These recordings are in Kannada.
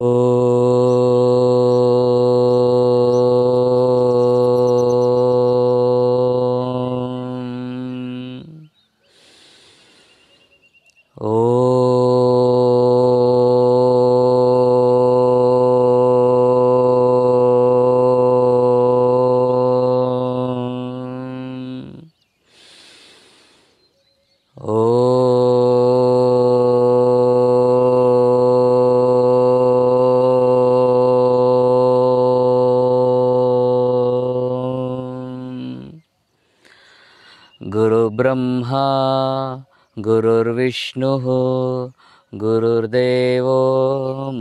Oh. ಗುರುರ್ವಿಷ್ಣು ಗುರುರ್ದೇವೋ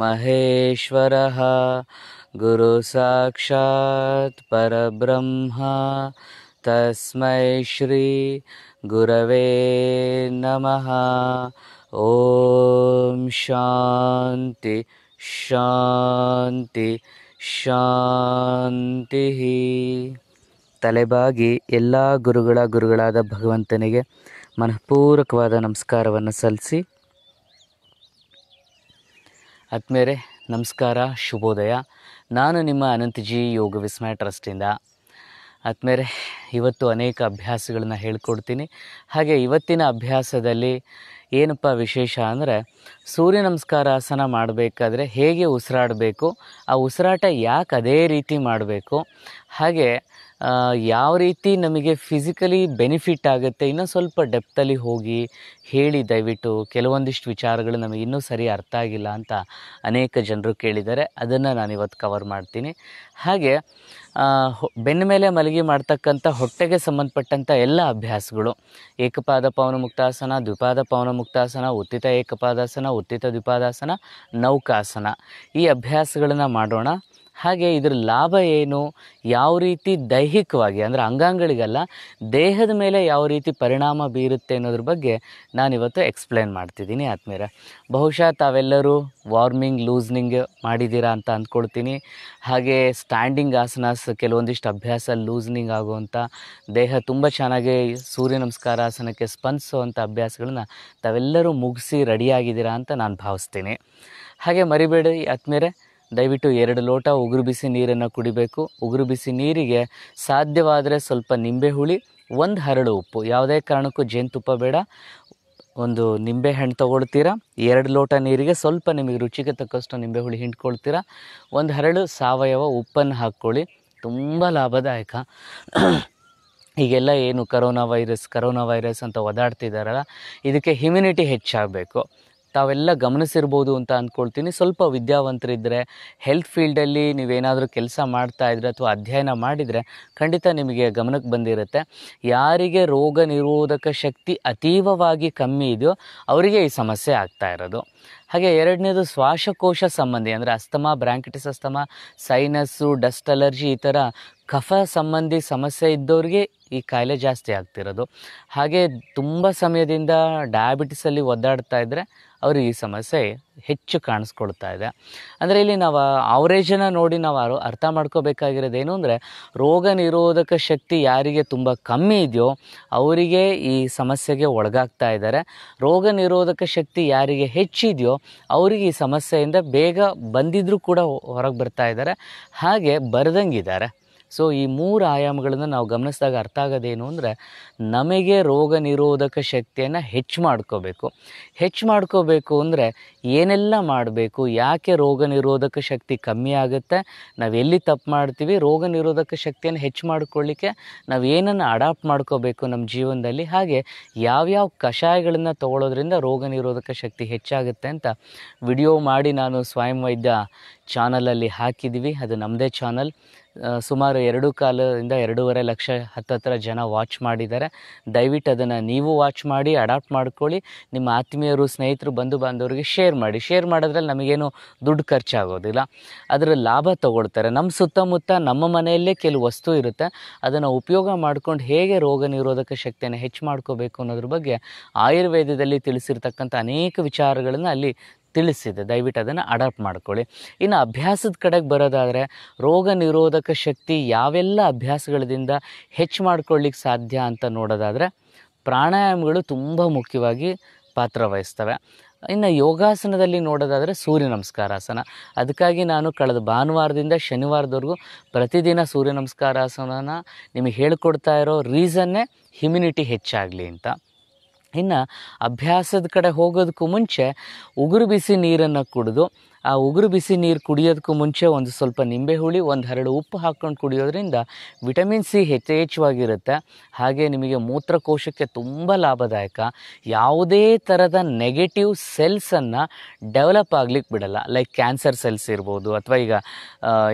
ಮಹೇಶ್ವರ ಗುರು ಸಾಕ್ಷಾತ್ ಪರಬ್ರಹ್ಮ ತಸ್ಮೈ ಶ್ರೀ ಗುರವೇ ನಮಃ ಓಂ ಶಾಂತಿ ಶಾಂತಿ ಶಾಂತಿ ತಲೆಬಾಗಿ ಎಲ್ಲ ಗುರುಗಳ ಗುರುಗಳಾದ ಭಗವಂತನಿಗೆ ಮನಃಪೂರ್ವಕವಾದ ನಮಸ್ಕಾರವನ್ನು ಸಲ್ಲಿಸಿ ಆತ್ಮೇರೆ ನಮಸ್ಕಾರ ಶುಭೋದಯ ನಾನು ನಿಮ್ಮ ಅನಂತಜಿ ಯೋಗ ವಿಸ್ಮಯ ಟ್ರಸ್ಟಿಂದ ಆದ್ಮೇಲೆ ಇವತ್ತು ಅನೇಕ ಅಭ್ಯಾಸಗಳನ್ನ ಹೇಳ್ಕೊಡ್ತೀನಿ ಹಾಗೆ ಇವತ್ತಿನ ಅಭ್ಯಾಸದಲ್ಲಿ ಏನಪ್ಪ ವಿಶೇಷ ಅಂದರೆ ಸೂರ್ಯ ನಮಸ್ಕಾರ ಆಸನ ಮಾಡಬೇಕಾದ್ರೆ ಹೇಗೆ ಉಸಿರಾಡಬೇಕು ಆ ಉಸಿರಾಟ ಯಾಕೆ ಅದೇ ರೀತಿ ಮಾಡಬೇಕು ಹಾಗೆ ಯಾವ ರೀತಿ ನಮಗೆ ಫಿಸಿಕಲಿ ಬೆನಿಫಿಟ್ ಆಗುತ್ತೆ ಇನ್ನೂ ಸ್ವಲ್ಪ ಡೆಪ್ತಲ್ಲಿ ಹೋಗಿ ಹೇಳಿ ದಯವಿಟ್ಟು ಕೆಲವೊಂದಿಷ್ಟು ವಿಚಾರಗಳು ನಮಗೆ ಇನ್ನೂ ಸರಿ ಅರ್ಥ ಆಗಿಲ್ಲ ಅಂತ ಅನೇಕ ಜನರು ಕೇಳಿದ್ದಾರೆ ಅದನ್ನು ನಾನು ಇವತ್ತು ಕವರ್ ಮಾಡ್ತೀನಿ ಹಾಗೆ ಬೆನ್ನ ಮೇಲೆ ಮಲಗಿ ಮಾಡ್ತಕ್ಕಂಥ ಹೊಟ್ಟೆಗೆ ಸಂಬಂಧಪಟ್ಟಂಥ ಎಲ್ಲ ಅಭ್ಯಾಸಗಳು ಏಕಪಾದ ಪವನ ಮುಕ್ತಾಸನ ದ್ವಿಪಾದ ಪವನ ಮುಕ್ತಾಸನ ಉತ್ತಿತ ಏಕಪಾದಾಸನ ಉತ್ತಿತ ದ್ವಿಪಾದಾಸನ ನೌಕಾಸನ ಈ ಅಭ್ಯಾಸಗಳನ್ನು ಮಾಡೋಣ ಹಾಗೆ ಇದರ ಲಾಭ ಏನು ಯಾವ ರೀತಿ ದೈಹಿಕವಾಗಿ ಅಂದರೆ ಅಂಗಾಂಗಳಿಗಲ್ಲ ದೇಹದ ಮೇಲೆ ಯಾವ ರೀತಿ ಪರಿಣಾಮ ಬೀರುತ್ತೆ ಅನ್ನೋದ್ರ ಬಗ್ಗೆ ನಾನಿವತ್ತು ಎಕ್ಸ್ಪ್ಲೇನ್ ಮಾಡ್ತಿದ್ದೀನಿ ಆತ್ಮೀರ ಬಹುಶಃ ತಾವೆಲ್ಲರೂ ವಾರ್ಮಿಂಗ್ ಲೂಸ್ನಿಂಗ್ ಮಾಡಿದ್ದೀರಾ ಅಂತ ಅಂದ್ಕೊಳ್ತೀನಿ ಹಾಗೆ ಸ್ಟ್ಯಾಂಡಿಂಗ್ ಆಸನಾಸ್ ಕೆಲವೊಂದಿಷ್ಟು ಅಭ್ಯಾಸ ಲೂಸ್ನಿಂಗ್ ಆಗುವಂಥ ದೇಹ ತುಂಬ ಚೆನ್ನಾಗಿ ಸೂರ್ಯ ನಮಸ್ಕಾರ ಆಸನಕ್ಕೆ ಸ್ಪಂದಿಸುವಂಥ ಅಭ್ಯಾಸಗಳನ್ನ ತಾವೆಲ್ಲರೂ ಮುಗಿಸಿ ರೆಡಿಯಾಗಿದ್ದೀರಾ ಅಂತ ನಾನು ಭಾವಿಸ್ತೀನಿ ಹಾಗೆ ಮರಿಬೇಡಿ ಆತ್ಮೀಯರೇ ದಯವಿಟ್ಟು ಎರಡು ಲೋಟ ಉಗುರು ಬಿಸಿ ನೀರನ್ನು ಕುಡಿಬೇಕು ಉಗುರು ಬಿಸಿ ನೀರಿಗೆ ಸಾಧ್ಯವಾದರೆ ಸ್ವಲ್ಪ ನಿಂಬೆ ಹುಳಿ ಒಂದು ಹರಳು ಉಪ್ಪು ಯಾವುದೇ ಕಾರಣಕ್ಕೂ ಜೇನುತುಪ್ಪ ಬೇಡ ಒಂದು ಹಣ್ಣು ತೊಗೊಳ್ತೀರಾ ಎರಡು ಲೋಟ ನೀರಿಗೆ ಸ್ವಲ್ಪ ನಿಮಗೆ ರುಚಿಗೆ ತಕ್ಕಷ್ಟು ನಿಂಬೆ ಹುಳಿ ಹಿಂಡ್ಕೊಳ್ತೀರಾ ಒಂದು ಹರಳು ಸಾವಯವ ಉಪ್ಪನ್ನು ಹಾಕ್ಕೊಳ್ಳಿ ತುಂಬ ಲಾಭದಾಯಕ ಈಗೆಲ್ಲ ಏನು ಕರೋನಾ ವೈರಸ್ ಕರೋನಾ ವೈರಸ್ ಅಂತ ಒದಾಡ್ತಿದ್ದಾರಲ್ಲ ಇದಕ್ಕೆ ಹಿಮ್ಯುನಿಟಿ ಹೆಚ್ಚಾಗಬೇಕು ತಾವೆಲ್ಲ ಗಮನಿಸಿರ್ಬೋದು ಅಂತ ಅಂದ್ಕೊಳ್ತೀನಿ ಸ್ವಲ್ಪ ವಿದ್ಯಾವಂತರಿದ್ದರೆ ಹೆಲ್ತ್ ಫೀಲ್ಡಲ್ಲಿ ನೀವೇನಾದರೂ ಕೆಲಸ ಮಾಡ್ತಾ ಇದ್ದರೆ ಅಥವಾ ಅಧ್ಯಯನ ಮಾಡಿದರೆ ಖಂಡಿತ ನಿಮಗೆ ಗಮನಕ್ಕೆ ಬಂದಿರುತ್ತೆ ಯಾರಿಗೆ ರೋಗ ನಿರೋಧಕ ಶಕ್ತಿ ಅತೀವವಾಗಿ ಕಮ್ಮಿ ಇದೆಯೋ ಅವರಿಗೆ ಈ ಸಮಸ್ಯೆ ಆಗ್ತಾ ಇರೋದು ಹಾಗೆ ಎರಡನೇದು ಶ್ವಾಸಕೋಶ ಸಂಬಂಧಿ ಅಂದರೆ asthma bronchitis asthma sinus dust allergy ಈ ಥರ ಕಫ ಸಂಬಂಧಿ ಸಮಸ್ಯೆ ಇದ್ದವ್ರಿಗೆ ಈ ಕಾಯಿಲೆ ಜಾಸ್ತಿ ಆಗ್ತಿರೋದು ಹಾಗೆ ತುಂಬ ಸಮಯದಿಂದ ಡಯಾಬಿಟಿಸಲ್ಲಿ ಒದ್ದಾಡ್ತಾ ಇದ್ದರೆ ಅವ್ರಿಗೆ ಈ ಸಮಸ್ಯೆ ಹೆಚ್ಚು ಕಾಣಿಸ್ಕೊಳ್ತಾ ಇದೆ ಅಂದರೆ ಇಲ್ಲಿ ನಾವು ಅವರೇಜನ್ನು ನೋಡಿ ನಾವು ಅರ್ಥ ಮಾಡ್ಕೋಬೇಕಾಗಿರೋದೇನು ಅಂದರೆ ರೋಗ ನಿರೋಧಕ ಶಕ್ತಿ ಯಾರಿಗೆ ತುಂಬ ಕಮ್ಮಿ ಇದೆಯೋ ಅವರಿಗೆ ಈ ಸಮಸ್ಯೆಗೆ ಒಳಗಾಗ್ತಾ ಇದ್ದಾರೆ ರೋಗ ನಿರೋಧಕ ಶಕ್ತಿ ಯಾರಿಗೆ ಹೆಚ್ಚಿದೆಯೋ ಅವರಿಗೆ ಈ ಸಮಸ್ಯೆಯಿಂದ ಬೇಗ ಬಂದಿದ್ದರೂ ಕೂಡ ಹೊರಗೆ ಬರ್ತಾ ಇದ್ದಾರೆ ಹಾಗೆ ಬರೆದಂಗಿದ್ದಾರೆ ಸೊ ಈ ಮೂರು ಆಯಾಮಗಳನ್ನು ನಾವು ಗಮನಿಸಿದಾಗ ಅರ್ಥ ಆಗೋದೇನು ಅಂದರೆ ನಮಗೆ ರೋಗ ನಿರೋಧಕ ಶಕ್ತಿಯನ್ನು ಹೆಚ್ಚು ಮಾಡ್ಕೋಬೇಕು ಹೆಚ್ಚು ಮಾಡ್ಕೋಬೇಕು ಅಂದರೆ ಏನೆಲ್ಲ ಮಾಡಬೇಕು ಯಾಕೆ ರೋಗ ನಿರೋಧಕ ಶಕ್ತಿ ಕಮ್ಮಿ ಆಗುತ್ತೆ ನಾವು ಎಲ್ಲಿ ತಪ್ಪು ಮಾಡ್ತೀವಿ ರೋಗ ನಿರೋಧಕ ಶಕ್ತಿಯನ್ನು ಹೆಚ್ಚು ಮಾಡ್ಕೊಳ್ಳಿಕ್ಕೆ ನಾವು ಏನನ್ನು ಅಡಾಪ್ಟ್ ಮಾಡ್ಕೋಬೇಕು ನಮ್ಮ ಜೀವನದಲ್ಲಿ ಹಾಗೆ ಯಾವ್ಯಾವ ಕಷಾಯಗಳನ್ನು ತಗೊಳ್ಳೋದ್ರಿಂದ ರೋಗ ನಿರೋಧಕ ಶಕ್ತಿ ಹೆಚ್ಚಾಗುತ್ತೆ ಅಂತ ವಿಡಿಯೋ ಮಾಡಿ ನಾನು ಸ್ವಯಂ ವೈದ್ಯ ಚಾನಲಲ್ಲಿ ಹಾಕಿದ್ದೀವಿ ಅದು ನಮ್ಮದೇ ಚಾನಲ್ ಸುಮಾರು ಎರಡು ಕಾಲದಿಂದ ಎರಡೂವರೆ ಲಕ್ಷ ಹತ್ತತ್ರ ಜನ ವಾಚ್ ಮಾಡಿದ್ದಾರೆ ದಯವಿಟ್ಟು ಅದನ್ನು ನೀವು ವಾಚ್ ಮಾಡಿ ಅಡಾಪ್ಟ್ ಮಾಡ್ಕೊಳ್ಳಿ ನಿಮ್ಮ ಆತ್ಮೀಯರು ಸ್ನೇಹಿತರು ಬಂಧು ಬಾಂಧವರಿಗೆ ಶೇರ್ ಮಾಡಿ ಶೇರ್ ಮಾಡೋದ್ರಲ್ಲಿ ನಮಗೇನು ದುಡ್ಡು ಖರ್ಚಾಗೋದಿಲ್ಲ ಅದರ ಲಾಭ ತಗೊಳ್ತಾರೆ ನಮ್ಮ ಸುತ್ತಮುತ್ತ ನಮ್ಮ ಮನೆಯಲ್ಲೇ ಕೆಲವು ವಸ್ತು ಇರುತ್ತೆ ಅದನ್ನು ಉಪಯೋಗ ಮಾಡ್ಕೊಂಡು ಹೇಗೆ ರೋಗ ನಿರೋಧಕ ಶಕ್ತಿಯನ್ನು ಹೆಚ್ಚು ಮಾಡ್ಕೋಬೇಕು ಅನ್ನೋದ್ರ ಬಗ್ಗೆ ಆಯುರ್ವೇದದಲ್ಲಿ ತಿಳಿಸಿರ್ತಕ್ಕಂಥ ಅನೇಕ ವಿಚಾರಗಳನ್ನು ಅಲ್ಲಿ ತಿಳಿಸಿದೆ ದಯವಿಟ್ಟು ಅದನ್ನು ಅಡಾಪ್ಟ್ ಮಾಡ್ಕೊಳ್ಳಿ ಇನ್ನು ಅಭ್ಯಾಸದ ಕಡೆಗೆ ಬರೋದಾದರೆ ರೋಗ ನಿರೋಧಕ ಶಕ್ತಿ ಯಾವೆಲ್ಲ ಅಭ್ಯಾಸಗಳಿಂದ ಹೆಚ್ಚು ಮಾಡ್ಕೊಳ್ಳಿಕ್ಕೆ ಸಾಧ್ಯ ಅಂತ ನೋಡೋದಾದರೆ ಪ್ರಾಣಾಯಾಮಗಳು ತುಂಬ ಮುಖ್ಯವಾಗಿ ಪಾತ್ರವಹಿಸ್ತವೆ ಇನ್ನು ಯೋಗಾಸನದಲ್ಲಿ ನೋಡೋದಾದರೆ ಸೂರ್ಯ ನಮಸ್ಕಾರಾಸನ ಅದಕ್ಕಾಗಿ ನಾನು ಕಳೆದ ಭಾನುವಾರದಿಂದ ಶನಿವಾರದವರೆಗೂ ಪ್ರತಿದಿನ ಸೂರ್ಯ ನಮಸ್ಕಾರಾಸನನ ನಿಮಗೆ ಹೇಳ್ಕೊಡ್ತಾ ಇರೋ ರೀಸನ್ನೇ ಹ್ಯುಮಿನಿಟಿ ಹೆಚ್ಚಾಗಲಿ ಅಂತ ಇನ್ನು ಅಭ್ಯಾಸದ ಕಡೆ ಹೋಗೋದಕ್ಕೂ ಮುಂಚೆ ಉಗುರು ಬಿಸಿ ನೀರನ್ನು ಕುಡಿದು ಆ ಉಗುರು ಬಿಸಿ ನೀರು ಕುಡಿಯೋದಕ್ಕೂ ಮುಂಚೆ ಒಂದು ಸ್ವಲ್ಪ ನಿಂಬೆ ಹುಳಿ ಒಂದು ಹರಳು ಉಪ್ಪು ಹಾಕ್ಕೊಂಡು ಕುಡಿಯೋದ್ರಿಂದ ವಿಟಮಿನ್ ಸಿ ಯಥೇಚ್ಛವಾಗಿರುತ್ತೆ ಹಾಗೆ ನಿಮಗೆ ಮೂತ್ರಕೋಶಕ್ಕೆ ತುಂಬ ಲಾಭದಾಯಕ ಯಾವುದೇ ಥರದ ನೆಗೆಟಿವ್ ಸೆಲ್ಸನ್ನು ಡೆವಲಪ್ ಆಗ್ಲಿಕ್ಕೆ ಬಿಡಲ್ಲ ಲೈಕ್ ಕ್ಯಾನ್ಸರ್ ಸೆಲ್ಸ್ ಇರ್ಬೋದು ಅಥವಾ ಈಗ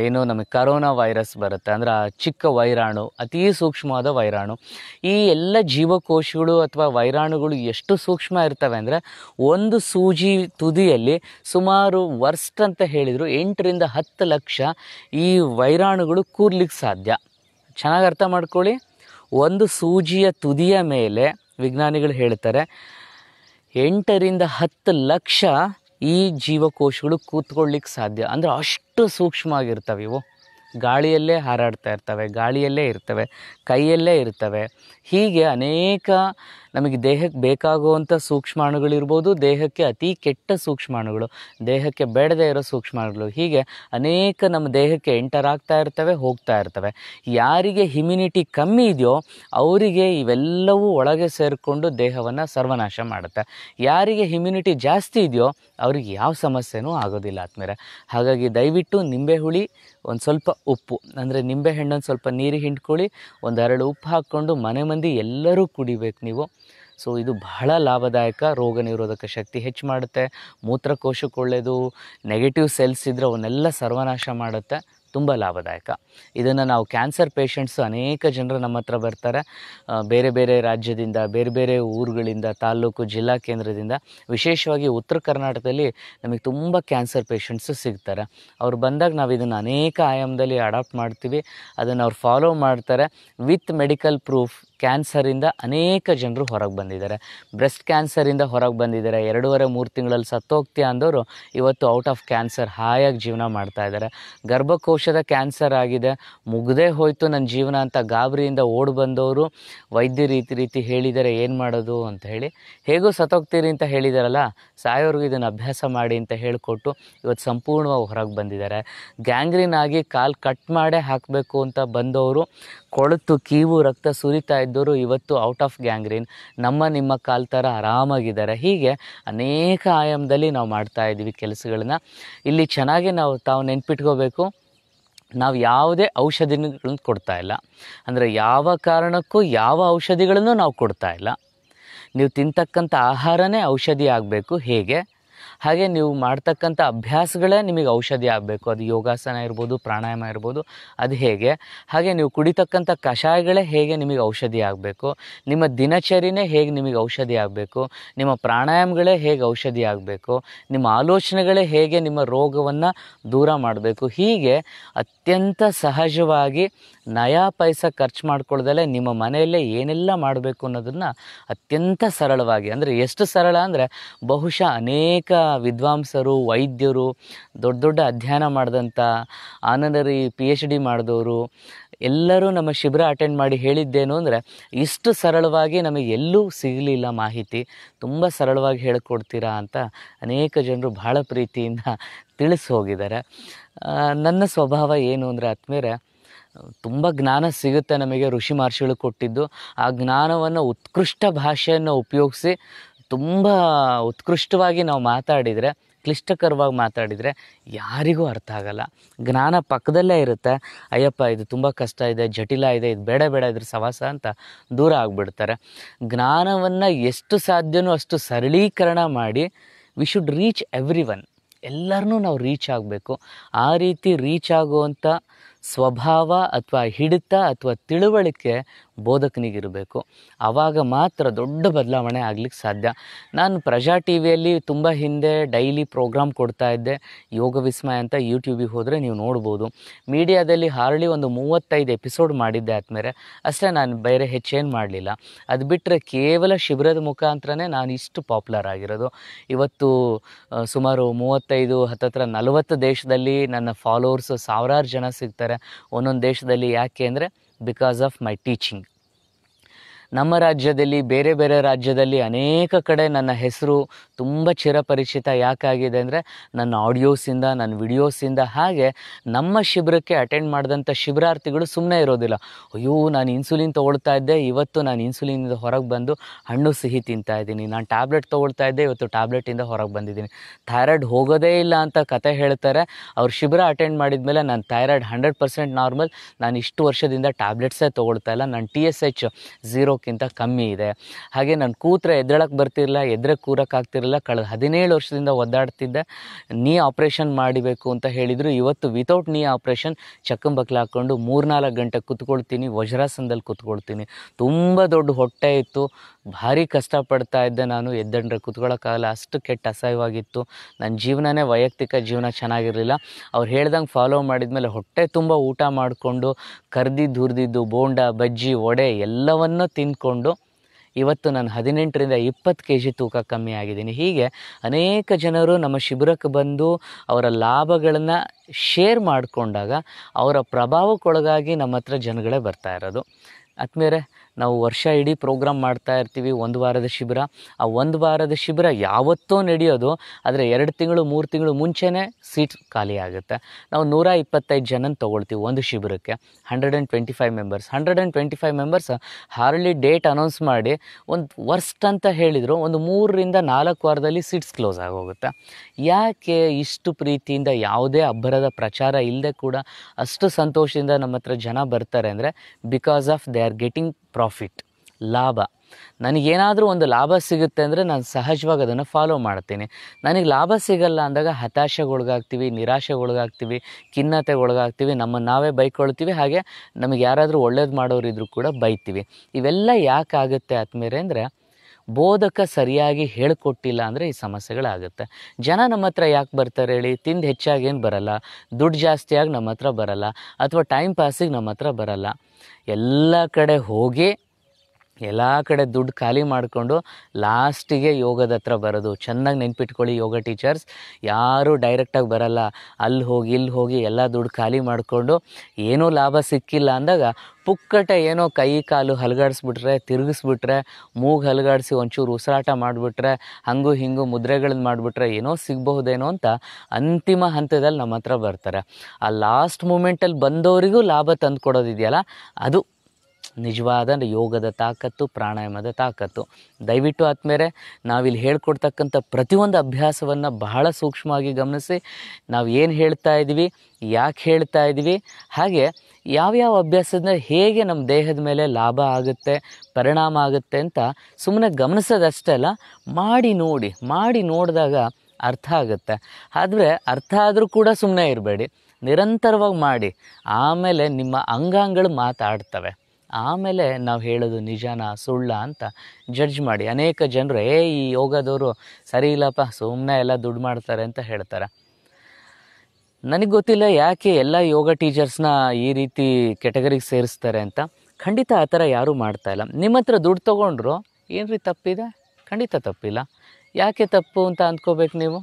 ಏನು ನಮಗೆ ಕರೋನಾ ವೈರಸ್ ಬರುತ್ತೆ ಅಂದರೆ ಚಿಕ್ಕ ವೈರಾಣು ಅತೀ ಸೂಕ್ಷ್ಮವಾದ ವೈರಾಣು ಈ ಎಲ್ಲ ಜೀವಕೋಶಗಳು ಅಥವಾ ವೈರಾಣುಗಳು ಎಷ್ಟು ಸೂಕ್ಷ್ಮ ಇರ್ತವೆ ಅಂದರೆ ಒಂದು ಸೂಜಿ ತುದಿಯಲ್ಲಿ ಸುಮಾರು ವರ್ಷ ಅಷ್ಟಂತ ಹೇಳಿದರು ಎಂಟರಿಂದ ಹತ್ತು ಲಕ್ಷ ಈ ವೈರಾಣುಗಳು ಕೂರ್ಲಿಕ್ಕೆ ಸಾಧ್ಯ ಚೆನ್ನಾಗಿ ಅರ್ಥ ಮಾಡ್ಕೊಳ್ಳಿ ಒಂದು ಸೂಜಿಯ ತುದಿಯ ಮೇಲೆ ವಿಜ್ಞಾನಿಗಳು ಹೇಳ್ತಾರೆ ಎಂಟರಿಂದ ಹತ್ತು ಲಕ್ಷ ಈ ಜೀವಕೋಶಗಳು ಕೂತ್ಕೊಳ್ಳಿಕ್ಕೆ ಸಾಧ್ಯ ಅಂದರೆ ಅಷ್ಟು ಸೂಕ್ಷ್ಮ ಆಗಿರ್ತವೆ ಇವು ಗಾಳಿಯಲ್ಲೇ ಹಾರಾಡ್ತಾ ಇರ್ತವೆ ಗಾಳಿಯಲ್ಲೇ ಇರ್ತವೆ ಕೈಯಲ್ಲೇ ಇರ್ತವೆ ಹೀಗೆ ಅನೇಕ ನಮಗೆ ದೇಹಕ್ಕೆ ಬೇಕಾಗುವಂಥ ಸೂಕ್ಷ್ಮಾಣುಗಳಿರ್ಬೋದು ದೇಹಕ್ಕೆ ಅತಿ ಕೆಟ್ಟ ಸೂಕ್ಷ್ಮಾಣುಗಳು ದೇಹಕ್ಕೆ ಬೇಡದೇ ಇರೋ ಸೂಕ್ಷ್ಮಾಣುಗಳು ಹೀಗೆ ಅನೇಕ ನಮ್ಮ ದೇಹಕ್ಕೆ ಎಂಟರ್ ಆಗ್ತಾ ಇರ್ತವೆ ಹೋಗ್ತಾ ಇರ್ತವೆ ಯಾರಿಗೆ ಹಿಮ್ಯುನಿಟಿ ಕಮ್ಮಿ ಇದೆಯೋ ಅವರಿಗೆ ಇವೆಲ್ಲವೂ ಒಳಗೆ ಸೇರಿಕೊಂಡು ದೇಹವನ್ನು ಸರ್ವನಾಶ ಮಾಡುತ್ತೆ ಯಾರಿಗೆ ಹಿಮ್ಯುನಿಟಿ ಜಾಸ್ತಿ ಇದೆಯೋ ಅವ್ರಿಗೆ ಯಾವ ಸಮಸ್ಯೆನೂ ಆಗೋದಿಲ್ಲ ಆದಮೇಲೆ ಹಾಗಾಗಿ ದಯವಿಟ್ಟು ನಿಂಬೆ ಹುಳಿ ಒಂದು ಸ್ವಲ್ಪ ಉಪ್ಪು ಅಂದರೆ ನಿಂಬೆ ಹಣ್ಣನ್ನು ಸ್ವಲ್ಪ ನೀರು ಹಿಂಡ್ಕೊಳ್ಳಿ ಒಂದು ಎರಡು ಉಪ್ಪು ಹಾಕ್ಕೊಂಡು ಮನೆ ಮಂದಿ ಎಲ್ಲರೂ ಕುಡಿಬೇಕು ನೀವು ಸೊ ಇದು ಬಹಳ ಲಾಭದಾಯಕ ರೋಗ ನಿರೋಧಕ ಶಕ್ತಿ ಹೆಚ್ಚು ಮಾಡುತ್ತೆ ಮೂತ್ರಕೋಶಕ್ಕೆ ಒಳ್ಳೆಯದು ನೆಗೆಟಿವ್ ಸೆಲ್ಸ್ ಇದ್ದರೆ ಅವನ್ನೆಲ್ಲ ಸರ್ವನಾಶ ಮಾಡುತ್ತೆ ತುಂಬ ಲಾಭದಾಯಕ ಇದನ್ನು ನಾವು ಕ್ಯಾನ್ಸರ್ ಪೇಷಂಟ್ಸು ಅನೇಕ ಜನರು ನಮ್ಮ ಹತ್ರ ಬರ್ತಾರೆ ಬೇರೆ ಬೇರೆ ರಾಜ್ಯದಿಂದ ಬೇರೆ ಬೇರೆ ಊರುಗಳಿಂದ ತಾಲ್ಲೂಕು ಜಿಲ್ಲಾ ಕೇಂದ್ರದಿಂದ ವಿಶೇಷವಾಗಿ ಉತ್ತರ ಕರ್ನಾಟಕದಲ್ಲಿ ನಮಗೆ ತುಂಬ ಕ್ಯಾನ್ಸರ್ ಪೇಷಂಟ್ಸು ಸಿಗ್ತಾರೆ ಅವ್ರು ಬಂದಾಗ ನಾವು ಇದನ್ನು ಅನೇಕ ಆಯಾಮದಲ್ಲಿ ಅಡಾಪ್ಟ್ ಮಾಡ್ತೀವಿ ಅದನ್ನು ಅವ್ರು ಫಾಲೋ ಮಾಡ್ತಾರೆ ವಿತ್ ಮೆಡಿಕಲ್ ಪ್ರೂಫ್ ಕ್ಯಾನ್ಸರಿಂದ ಅನೇಕ ಜನರು ಹೊರಗೆ ಬಂದಿದ್ದಾರೆ ಬ್ರೆಸ್ಟ್ ಕ್ಯಾನ್ಸರಿಂದ ಹೊರಗೆ ಬಂದಿದ್ದಾರೆ ಎರಡೂವರೆ ಮೂರು ತಿಂಗಳಲ್ಲಿ ಸತ್ತೋಗ್ತೀಯ ಅಂದವರು ಇವತ್ತು ಔಟ್ ಆಫ್ ಕ್ಯಾನ್ಸರ್ ಹಾಯಾಗಿ ಜೀವನ ಮಾಡ್ತಾ ಇದ್ದಾರೆ ಗರ್ಭಕೋಶದ ಕ್ಯಾನ್ಸರ್ ಆಗಿದೆ ಮುಗದೇ ಹೋಯ್ತು ನನ್ನ ಜೀವನ ಅಂತ ಗಾಬರಿಯಿಂದ ಓಡಿ ಬಂದವರು ವೈದ್ಯ ರೀತಿ ರೀತಿ ಹೇಳಿದರೆ ಏನು ಮಾಡೋದು ಅಂತ ಹೇಳಿ ಹೇಗೂ ಸತ್ತೋಗ್ತೀರಿ ಅಂತ ಹೇಳಿದಾರಲ್ಲ ಸಾಯೋರ್ಗು ಇದನ್ನು ಅಭ್ಯಾಸ ಮಾಡಿ ಅಂತ ಹೇಳಿಕೊಟ್ಟು ಇವತ್ತು ಸಂಪೂರ್ಣವಾಗಿ ಹೊರಗೆ ಬಂದಿದ್ದಾರೆ ಗ್ಯಾಂಗ್ರೀನ್ ಆಗಿ ಕಾಲು ಕಟ್ ಮಾಡೇ ಹಾಕಬೇಕು ಅಂತ ಬಂದವರು ಕೊಳತು ಕೀವು ರಕ್ತ ಸುರಿತಾ ಇದ್ದವರು ಇವತ್ತು ಔಟ್ ಆಫ್ ಗ್ಯಾಂಗ್ರೀನ್ ನಮ್ಮ ನಿಮ್ಮ ಕಾಲ್ ಥರ ಆರಾಮಾಗಿದ್ದಾರೆ ಹೀಗೆ ಅನೇಕ ಆಯಾಮದಲ್ಲಿ ನಾವು ಮಾಡ್ತಾ ಇದ್ದೀವಿ ಕೆಲಸಗಳನ್ನ ಇಲ್ಲಿ ಚೆನ್ನಾಗಿ ನಾವು ತಾವು ನೆನ್ಪಿಟ್ಕೋಬೇಕು ನಾವು ಯಾವುದೇ ಔಷಧಿಗಳನ್ನು ಕೊಡ್ತಾ ಇಲ್ಲ ಅಂದರೆ ಯಾವ ಕಾರಣಕ್ಕೂ ಯಾವ ಔಷಧಿಗಳನ್ನು ನಾವು ಕೊಡ್ತಾ ಇಲ್ಲ ನೀವು ತಿಂತಕ್ಕಂಥ ಆಹಾರನೇ ಔಷಧಿ ಆಗಬೇಕು ಹೇಗೆ ಹಾಗೆ ನೀವು ಮಾಡ್ತಕ್ಕಂಥ ಅಭ್ಯಾಸಗಳೇ ನಿಮಗೆ ಔಷಧಿ ಆಗಬೇಕು ಅದು ಯೋಗಾಸನ ಇರ್ಬೋದು ಪ್ರಾಣಾಯಾಮ ಇರ್ಬೋದು ಅದು ಹೇಗೆ ಹಾಗೆ ನೀವು ಕುಡಿತಕ್ಕಂಥ ಕಷಾಯಗಳೇ ಹೇಗೆ ನಿಮಗೆ ಔಷಧಿ ಆಗಬೇಕು ನಿಮ್ಮ ದಿನಚರಿನೇ ಹೇಗೆ ನಿಮಗೆ ಔಷಧಿ ಆಗಬೇಕು ನಿಮ್ಮ ಪ್ರಾಣಾಯಾಮಗಳೇ ಹೇಗೆ ಔಷಧಿ ಆಗಬೇಕು ನಿಮ್ಮ ಆಲೋಚನೆಗಳೇ ಹೇಗೆ ನಿಮ್ಮ ರೋಗವನ್ನು ದೂರ ಮಾಡಬೇಕು ಹೀಗೆ ಅತ್ಯಂತ ಸಹಜವಾಗಿ ನಯಾ ಪೈಸ ಖರ್ಚು ಮಾಡ್ಕೊಳ್ದಲ್ಲೇ ನಿಮ್ಮ ಮನೆಯಲ್ಲೇ ಏನೆಲ್ಲ ಮಾಡಬೇಕು ಅನ್ನೋದನ್ನು ಅತ್ಯಂತ ಸರಳವಾಗಿ ಅಂದರೆ ಎಷ್ಟು ಸರಳ ಅಂದರೆ ಬಹುಶಃ ಅನೇಕ ವಿದ್ವಾಂಸರು ವೈದ್ಯರು ದೊಡ್ಡ ದೊಡ್ಡ ಅಧ್ಯಯನ ಮಾಡಿದಂಥ ಆನಂದರಿ ಪಿ ಎಚ್ ಡಿ ಮಾಡಿದವರು ಎಲ್ಲರೂ ನಮ್ಮ ಶಿಬಿರ ಅಟೆಂಡ್ ಮಾಡಿ ಹೇಳಿದ್ದೇನು ಅಂದರೆ ಇಷ್ಟು ಸರಳವಾಗಿ ನಮಗೆ ಎಲ್ಲೂ ಸಿಗಲಿಲ್ಲ ಮಾಹಿತಿ ತುಂಬ ಸರಳವಾಗಿ ಹೇಳಿಕೊಡ್ತೀರಾ ಅಂತ ಅನೇಕ ಜನರು ಭಾಳ ಪ್ರೀತಿಯಿಂದ ತಿಳಿಸಿ ಹೋಗಿದ್ದಾರೆ ನನ್ನ ಸ್ವಭಾವ ಏನು ಅಂದರೆ ಆತ್ಮೇಲೆ ತುಂಬ ಜ್ಞಾನ ಸಿಗುತ್ತೆ ನಮಗೆ ಋಷಿ ಮಹರ್ಷಿಗಳು ಕೊಟ್ಟಿದ್ದು ಆ ಜ್ಞಾನವನ್ನು ಉತ್ಕೃಷ್ಟ ಭಾಷೆಯನ್ನು ಉಪಯೋಗಿಸಿ ತುಂಬ ಉತ್ಕೃಷ್ಟವಾಗಿ ನಾವು ಮಾತಾಡಿದರೆ ಕ್ಲಿಷ್ಟಕರವಾಗಿ ಮಾತಾಡಿದರೆ ಯಾರಿಗೂ ಅರ್ಥ ಆಗಲ್ಲ ಜ್ಞಾನ ಪಕ್ಕದಲ್ಲೇ ಇರುತ್ತೆ ಅಯ್ಯಪ್ಪ ಇದು ತುಂಬ ಕಷ್ಟ ಇದೆ ಜಟಿಲ ಇದೆ ಇದು ಬೇಡ ಬೇಡ ಇದ್ರ ಸವಾಸ ಅಂತ ದೂರ ಆಗಿಬಿಡ್ತಾರೆ ಜ್ಞಾನವನ್ನು ಎಷ್ಟು ಸಾಧ್ಯನೋ ಅಷ್ಟು ಸರಳೀಕರಣ ಮಾಡಿ ವಿ ಶುಡ್ ರೀಚ್ ಎವ್ರಿ ಎಲ್ಲರನ್ನೂ ನಾವು ರೀಚ್ ಆಗಬೇಕು ಆ ರೀತಿ ರೀಚ್ ಆಗುವಂಥ ಸ್ವಭಾವ ಅಥವಾ ಹಿಡಿತ ಅಥವಾ ತಿಳುವಳಿಕೆ ಬೋಧಕನಿಗಿರಬೇಕು ಆವಾಗ ಮಾತ್ರ ದೊಡ್ಡ ಬದಲಾವಣೆ ಆಗಲಿಕ್ಕೆ ಸಾಧ್ಯ ನಾನು ಪ್ರಜಾ ಟಿ ವಿಯಲ್ಲಿ ತುಂಬ ಹಿಂದೆ ಡೈಲಿ ಪ್ರೋಗ್ರಾಮ್ ಇದ್ದೆ ಯೋಗ ವಿಸ್ಮಯ ಅಂತ ಯೂಟ್ಯೂಬಿಗೆ ಹೋದರೆ ನೀವು ನೋಡ್ಬೋದು ಮೀಡಿಯಾದಲ್ಲಿ ಹಾರ್ಲಿ ಒಂದು ಮೂವತ್ತೈದು ಎಪಿಸೋಡ್ ಮಾಡಿದ್ದೆ ಆದಮೇಲೆ ಅಷ್ಟೇ ನಾನು ಬೇರೆ ಹೆಚ್ಚೇನು ಮಾಡಲಿಲ್ಲ ಅದು ಬಿಟ್ಟರೆ ಕೇವಲ ಶಿಬಿರದ ಮುಖಾಂತರನೇ ನಾನು ಇಷ್ಟು ಪಾಪ್ಯುಲರ್ ಆಗಿರೋದು ಇವತ್ತು ಸುಮಾರು ಮೂವತ್ತೈದು ಹತ್ತತ್ರ ನಲವತ್ತು ದೇಶದಲ್ಲಿ ನನ್ನ ಫಾಲೋವರ್ಸು ಸಾವಿರಾರು ಜನ ಸಿಗ್ತಾರೆ ಒಂದೊಂದು ದೇಶದಲ್ಲಿ ಯಾಕೆ ಅಂದರೆ ಬಿಕಾಸ್ ಆಫ್ ಮೈ ಟೀಚಿಂಗ್ ನಮ್ಮ ರಾಜ್ಯದಲ್ಲಿ ಬೇರೆ ಬೇರೆ ರಾಜ್ಯದಲ್ಲಿ ಅನೇಕ ಕಡೆ ನನ್ನ ಹೆಸರು ತುಂಬ ಚಿರಪರಿಚಿತ ಯಾಕಾಗಿದೆ ಅಂದರೆ ನನ್ನ ಆಡಿಯೋಸಿಂದ ನನ್ನ ವಿಡಿಯೋಸಿಂದ ಹಾಗೆ ನಮ್ಮ ಶಿಬಿರಕ್ಕೆ ಅಟೆಂಡ್ ಮಾಡಿದಂಥ ಶಿಬಿರಾರ್ಥಿಗಳು ಸುಮ್ಮನೆ ಇರೋದಿಲ್ಲ ಅಯ್ಯೋ ನಾನು ಇನ್ಸುಲಿನ್ ತೊಗೊಳ್ತಾ ಇದ್ದೆ ಇವತ್ತು ನಾನು ಇನ್ಸುಲಿನಿಂದ ಹೊರಗೆ ಬಂದು ಹಣ್ಣು ಸಿಹಿ ತಿಂತಾ ಇದ್ದೀನಿ ನಾನು ಟ್ಯಾಬ್ಲೆಟ್ ತೊಗೊಳ್ತಾ ಇದ್ದೆ ಇವತ್ತು ಟ್ಯಾಬ್ಲೆಟಿಂದ ಹೊರಗೆ ಬಂದಿದ್ದೀನಿ ಥೈರಾಯ್ಡ್ ಹೋಗೋದೇ ಇಲ್ಲ ಅಂತ ಕತೆ ಹೇಳ್ತಾರೆ ಅವ್ರ ಶಿಬಿರ ಅಟೆಂಡ್ ಮಾಡಿದ ಮೇಲೆ ನಾನು ಥೈರಾಯ್ಡ್ ಹಂಡ್ರೆಡ್ ಪರ್ಸೆಂಟ್ ನಾರ್ಮಲ್ ನಾನು ಇಷ್ಟು ವರ್ಷದಿಂದ ಟ್ಯಾಬ್ಲೆಟ್ಸೇ ತೊಗೊಳ್ತಾ ಇಲ್ಲ ನಾನು ಟಿ ಎಸ್ ಎಚ್ ಝೀರೋ ಕ್ಕಿಂತ ಕಮ್ಮಿ ಇದೆ ಹಾಗೆ ನಾನು ಕೂತ್ರೆ ಎದ್ರಳಕ್ಕೆ ಬರ್ತಿರಲಿಲ್ಲ ಎದ್ರೆ ಕೂರಕ್ಕಾಗ್ತಿರಲಿಲ್ಲ ಕಳೆದ ಹದಿನೇಳು ವರ್ಷದಿಂದ ಒದ್ದಾಡ್ತಿದ್ದೆ ನೀ ಆಪ್ರೇಷನ್ ಮಾಡಬೇಕು ಅಂತ ಹೇಳಿದರು ಇವತ್ತು ವಿತೌಟ್ ನೀ ಆಪ್ರೇಷನ್ ಚಕ್ಕಂಬಕ್ಲ ಹಾಕ್ಕೊಂಡು ಮೂರ್ನಾಲ್ಕು ಗಂಟೆ ಕೂತ್ಕೊಳ್ತೀನಿ ವಜ್ರಾಸನದಲ್ಲಿ ಕೂತ್ಕೊಳ್ತೀನಿ ತುಂಬ ದೊಡ್ಡ ಹೊಟ್ಟೆ ಇತ್ತು ಭಾರಿ ಕಷ್ಟಪಡ್ತಾ ಇದ್ದೆ ನಾನು ಎದ್ದಂಡ್ರೆ ಕುತ್ಕೊಳ್ಳೋಕ್ಕಾಗಲ್ಲ ಅಷ್ಟು ಕೆಟ್ಟ ಅಸಹ್ಯವಾಗಿತ್ತು ನನ್ನ ಜೀವನನೇ ವೈಯಕ್ತಿಕ ಜೀವನ ಚೆನ್ನಾಗಿರಲಿಲ್ಲ ಅವ್ರು ಹೇಳ್ದಂಗೆ ಫಾಲೋ ಮಾಡಿದ್ಮೇಲೆ ಹೊಟ್ಟೆ ತುಂಬ ಊಟ ಮಾಡಿಕೊಂಡು ಕರ್ದಿದ್ದು ಹುರಿದಿದ್ದು ಬೋಂಡ ಬಜ್ಜಿ ವಡೆ ಎಲ್ಲವನ್ನು ತಿಂದ್ಕೊಂಡು ಇವತ್ತು ನಾನು ಹದಿನೆಂಟರಿಂದ ಇಪ್ಪತ್ತು ಕೆ ಜಿ ತೂಕ ಕಮ್ಮಿ ಆಗಿದ್ದೀನಿ ಹೀಗೆ ಅನೇಕ ಜನರು ನಮ್ಮ ಶಿಬಿರಕ್ಕೆ ಬಂದು ಅವರ ಲಾಭಗಳನ್ನು ಶೇರ್ ಮಾಡಿಕೊಂಡಾಗ ಅವರ ಪ್ರಭಾವಕ್ಕೊಳಗಾಗಿ ನಮ್ಮ ಹತ್ರ ಜನಗಳೇ ಬರ್ತಾ ಇರೋದು ಆತ್ಮೀಯರೇ ನಾವು ವರ್ಷ ಇಡೀ ಪ್ರೋಗ್ರಾಮ್ ಮಾಡ್ತಾ ಇರ್ತೀವಿ ಒಂದು ವಾರದ ಶಿಬಿರ ಆ ಒಂದು ವಾರದ ಶಿಬಿರ ಯಾವತ್ತೋ ನಡೆಯೋದು ಆದರೆ ಎರಡು ತಿಂಗಳು ಮೂರು ತಿಂಗಳು ಮುಂಚೆನೇ ಸೀಟ್ ಖಾಲಿ ಆಗುತ್ತೆ ನಾವು ನೂರ ಇಪ್ಪತ್ತೈದು ಜನನ ತೊಗೊಳ್ತೀವಿ ಒಂದು ಶಿಬಿರಕ್ಕೆ hundred and twenty five members hundred and twenty five members ಹಾರ್ಲಿ ಡೇಟ್ ಅನೌನ್ಸ್ ಮಾಡಿ ಒಂದು ವರ್ಸ್ಟ್ ಅಂತ ಹೇಳಿದರು ಒಂದು ಮೂರರಿಂದ ನಾಲ್ಕು ವಾರದಲ್ಲಿ ಸೀಟ್ಸ್ ಕ್ಲೋಸ್ ಆಗೋಗುತ್ತೆ ಯಾಕೆ ಇಷ್ಟು ಪ್ರೀತಿಯಿಂದ ಯಾವುದೇ ಅಬ್ಬರದ ಪ್ರಚಾರ ಇಲ್ಲದೆ ಕೂಡ ಅಷ್ಟು ಸಂತೋಷದಿಂದ ನಮ್ಮ ಹತ್ರ ಜನ ಬರ್ತಾರೆ ಅಂದರೆ because of they are getting profit ಲಾಭ ನನಗೇನಾದರೂ ಒಂದು ಲಾಭ ಸಿಗುತ್ತೆ ಅಂದರೆ ನಾನು ಸಹಜವಾಗಿ ಅದನ್ನು ಫಾಲೋ ಮಾಡ್ತೀನಿ ನನಗೆ ಲಾಭ ಸಿಗಲ್ಲ ಅಂದಾಗ ಹತಾಶೆಗೊಳಗಾಗ್ತೀವಿ ನಿರಾಶೆಗೊಳಗಾಗ್ತೀವಿ ಖಿನ್ನತೆಗೊಳಗಾಗ್ತೀವಿ ನಮ್ಮನ್ನು ನಾವೇ ಬೈಕೊಳ್ತೀವಿ ಹಾಗೆ ನಮಗೆ ಯಾರಾದರೂ ಒಳ್ಳೇದು ಮಾಡೋರಿದ್ರು ಕೂಡ ಬೈತೀವಿ ಇವೆಲ್ಲ ಆಗುತ್ತೆ ಆದಮೇಲೆ ಅಂದರೆ ಬೋಧಕ ಸರಿಯಾಗಿ ಹೇಳಿಕೊಟ್ಟಿಲ್ಲ ಅಂದರೆ ಈ ಸಮಸ್ಯೆಗಳಾಗುತ್ತೆ ಜನ ನಮ್ಮ ಹತ್ರ ಯಾಕೆ ಬರ್ತಾರೆ ಹೇಳಿ ತಿಂದು ಹೆಚ್ಚಾಗಿ ಏನು ಬರಲ್ಲ ದುಡ್ಡು ಜಾಸ್ತಿಯಾಗಿ ನಮ್ಮ ಹತ್ರ ಬರಲ್ಲ ಅಥವಾ ಟೈಮ್ ಪಾಸಿಗೆ ನಮ್ಮ ಹತ್ರ ಬರಲ್ಲ ಎಲ್ಲ ಕಡೆ ಹೋಗಿ ಎಲ್ಲ ಕಡೆ ದುಡ್ಡು ಖಾಲಿ ಮಾಡಿಕೊಂಡು ಲಾಸ್ಟಿಗೆ ಯೋಗದ ಹತ್ರ ಬರೋದು ಚೆನ್ನಾಗಿ ನೆನ್ಪಿಟ್ಕೊಳ್ಳಿ ಯೋಗ ಟೀಚರ್ಸ್ ಯಾರೂ ಡೈರೆಕ್ಟಾಗಿ ಬರಲ್ಲ ಅಲ್ಲಿ ಹೋಗಿ ಇಲ್ಲಿ ಹೋಗಿ ಎಲ್ಲ ದುಡ್ಡು ಖಾಲಿ ಮಾಡಿಕೊಂಡು ಏನೂ ಲಾಭ ಸಿಕ್ಕಿಲ್ಲ ಅಂದಾಗ ಪುಕ್ಕಟ ಏನೋ ಕೈ ಕಾಲು ಹಲಗಾಡಿಸ್ಬಿಟ್ರೆ ತಿರುಗಿಸ್ಬಿಟ್ರೆ ಮೂಗು ಹಲಗಾಡಿಸಿ ಒಂಚೂರು ಉಸಿರಾಟ ಮಾಡಿಬಿಟ್ರೆ ಹಂಗು ಹಿಂಗೂ ಮುದ್ರೆಗಳನ್ನ ಮಾಡಿಬಿಟ್ರೆ ಏನೋ ಸಿಗಬಹುದೇನೋ ಅಂತ ಅಂತಿಮ ಹಂತದಲ್ಲಿ ನಮ್ಮ ಹತ್ರ ಬರ್ತಾರೆ ಆ ಲಾಸ್ಟ್ ಮೂಮೆಂಟಲ್ಲಿ ಬಂದವರಿಗೂ ಲಾಭ ತಂದು ಕೊಡೋದಿದೆಯಲ್ಲ ಅದು ನಿಜವಾದ ಯೋಗದ ತಾಕತ್ತು ಪ್ರಾಣಾಯಾಮದ ತಾಕತ್ತು ದಯವಿಟ್ಟು ಆದಮೇಲೆ ನಾವಿಲ್ಲಿ ಹೇಳ್ಕೊಡ್ತಕ್ಕಂಥ ಪ್ರತಿಯೊಂದು ಅಭ್ಯಾಸವನ್ನು ಬಹಳ ಸೂಕ್ಷ್ಮವಾಗಿ ಗಮನಿಸಿ ನಾವು ಏನು ಹೇಳ್ತಾ ಇದ್ವಿ ಯಾಕೆ ಹೇಳ್ತಾ ಇದ್ವಿ ಹಾಗೆ ಯಾವ್ಯಾವ ಅಭ್ಯಾಸದಿಂದ ಹೇಗೆ ನಮ್ಮ ದೇಹದ ಮೇಲೆ ಲಾಭ ಆಗುತ್ತೆ ಪರಿಣಾಮ ಆಗುತ್ತೆ ಅಂತ ಸುಮ್ಮನೆ ಗಮನಿಸೋದಷ್ಟೇ ಅಲ್ಲ ಮಾಡಿ ನೋಡಿ ಮಾಡಿ ನೋಡಿದಾಗ ಅರ್ಥ ಆಗುತ್ತೆ ಆದರೆ ಅರ್ಥ ಆದರೂ ಕೂಡ ಸುಮ್ಮನೆ ಇರಬೇಡಿ ನಿರಂತರವಾಗಿ ಮಾಡಿ ಆಮೇಲೆ ನಿಮ್ಮ ಅಂಗಾಂಗಗಳು ಮಾತಾಡ್ತವೆ ಆಮೇಲೆ ನಾವು ಹೇಳೋದು ನಿಜಾನ ಸುಳ್ಳ ಅಂತ ಜಡ್ಜ್ ಮಾಡಿ ಅನೇಕ ಜನರು ಏ ಈ ಯೋಗದವರು ಸರಿ ಇಲ್ಲಪ್ಪ ಸುಮ್ಮನೆ ಎಲ್ಲ ದುಡ್ಡು ಮಾಡ್ತಾರೆ ಅಂತ ಹೇಳ್ತಾರೆ ನನಗೆ ಗೊತ್ತಿಲ್ಲ ಯಾಕೆ ಎಲ್ಲ ಯೋಗ ಟೀಚರ್ಸ್ನ ಈ ರೀತಿ ಕೆಟಗರಿಗೆ ಸೇರಿಸ್ತಾರೆ ಅಂತ ಖಂಡಿತ ಆ ಥರ ಯಾರೂ ಮಾಡ್ತಾಯಿಲ್ಲ ನಿಮ್ಮ ಹತ್ರ ದುಡ್ಡು ತೊಗೊಂಡ್ರು ಏನು ರೀ ತಪ್ಪಿದೆ ಖಂಡಿತ ತಪ್ಪಿಲ್ಲ ಯಾಕೆ ತಪ್ಪು ಅಂತ ಅಂದ್ಕೋಬೇಕು ನೀವು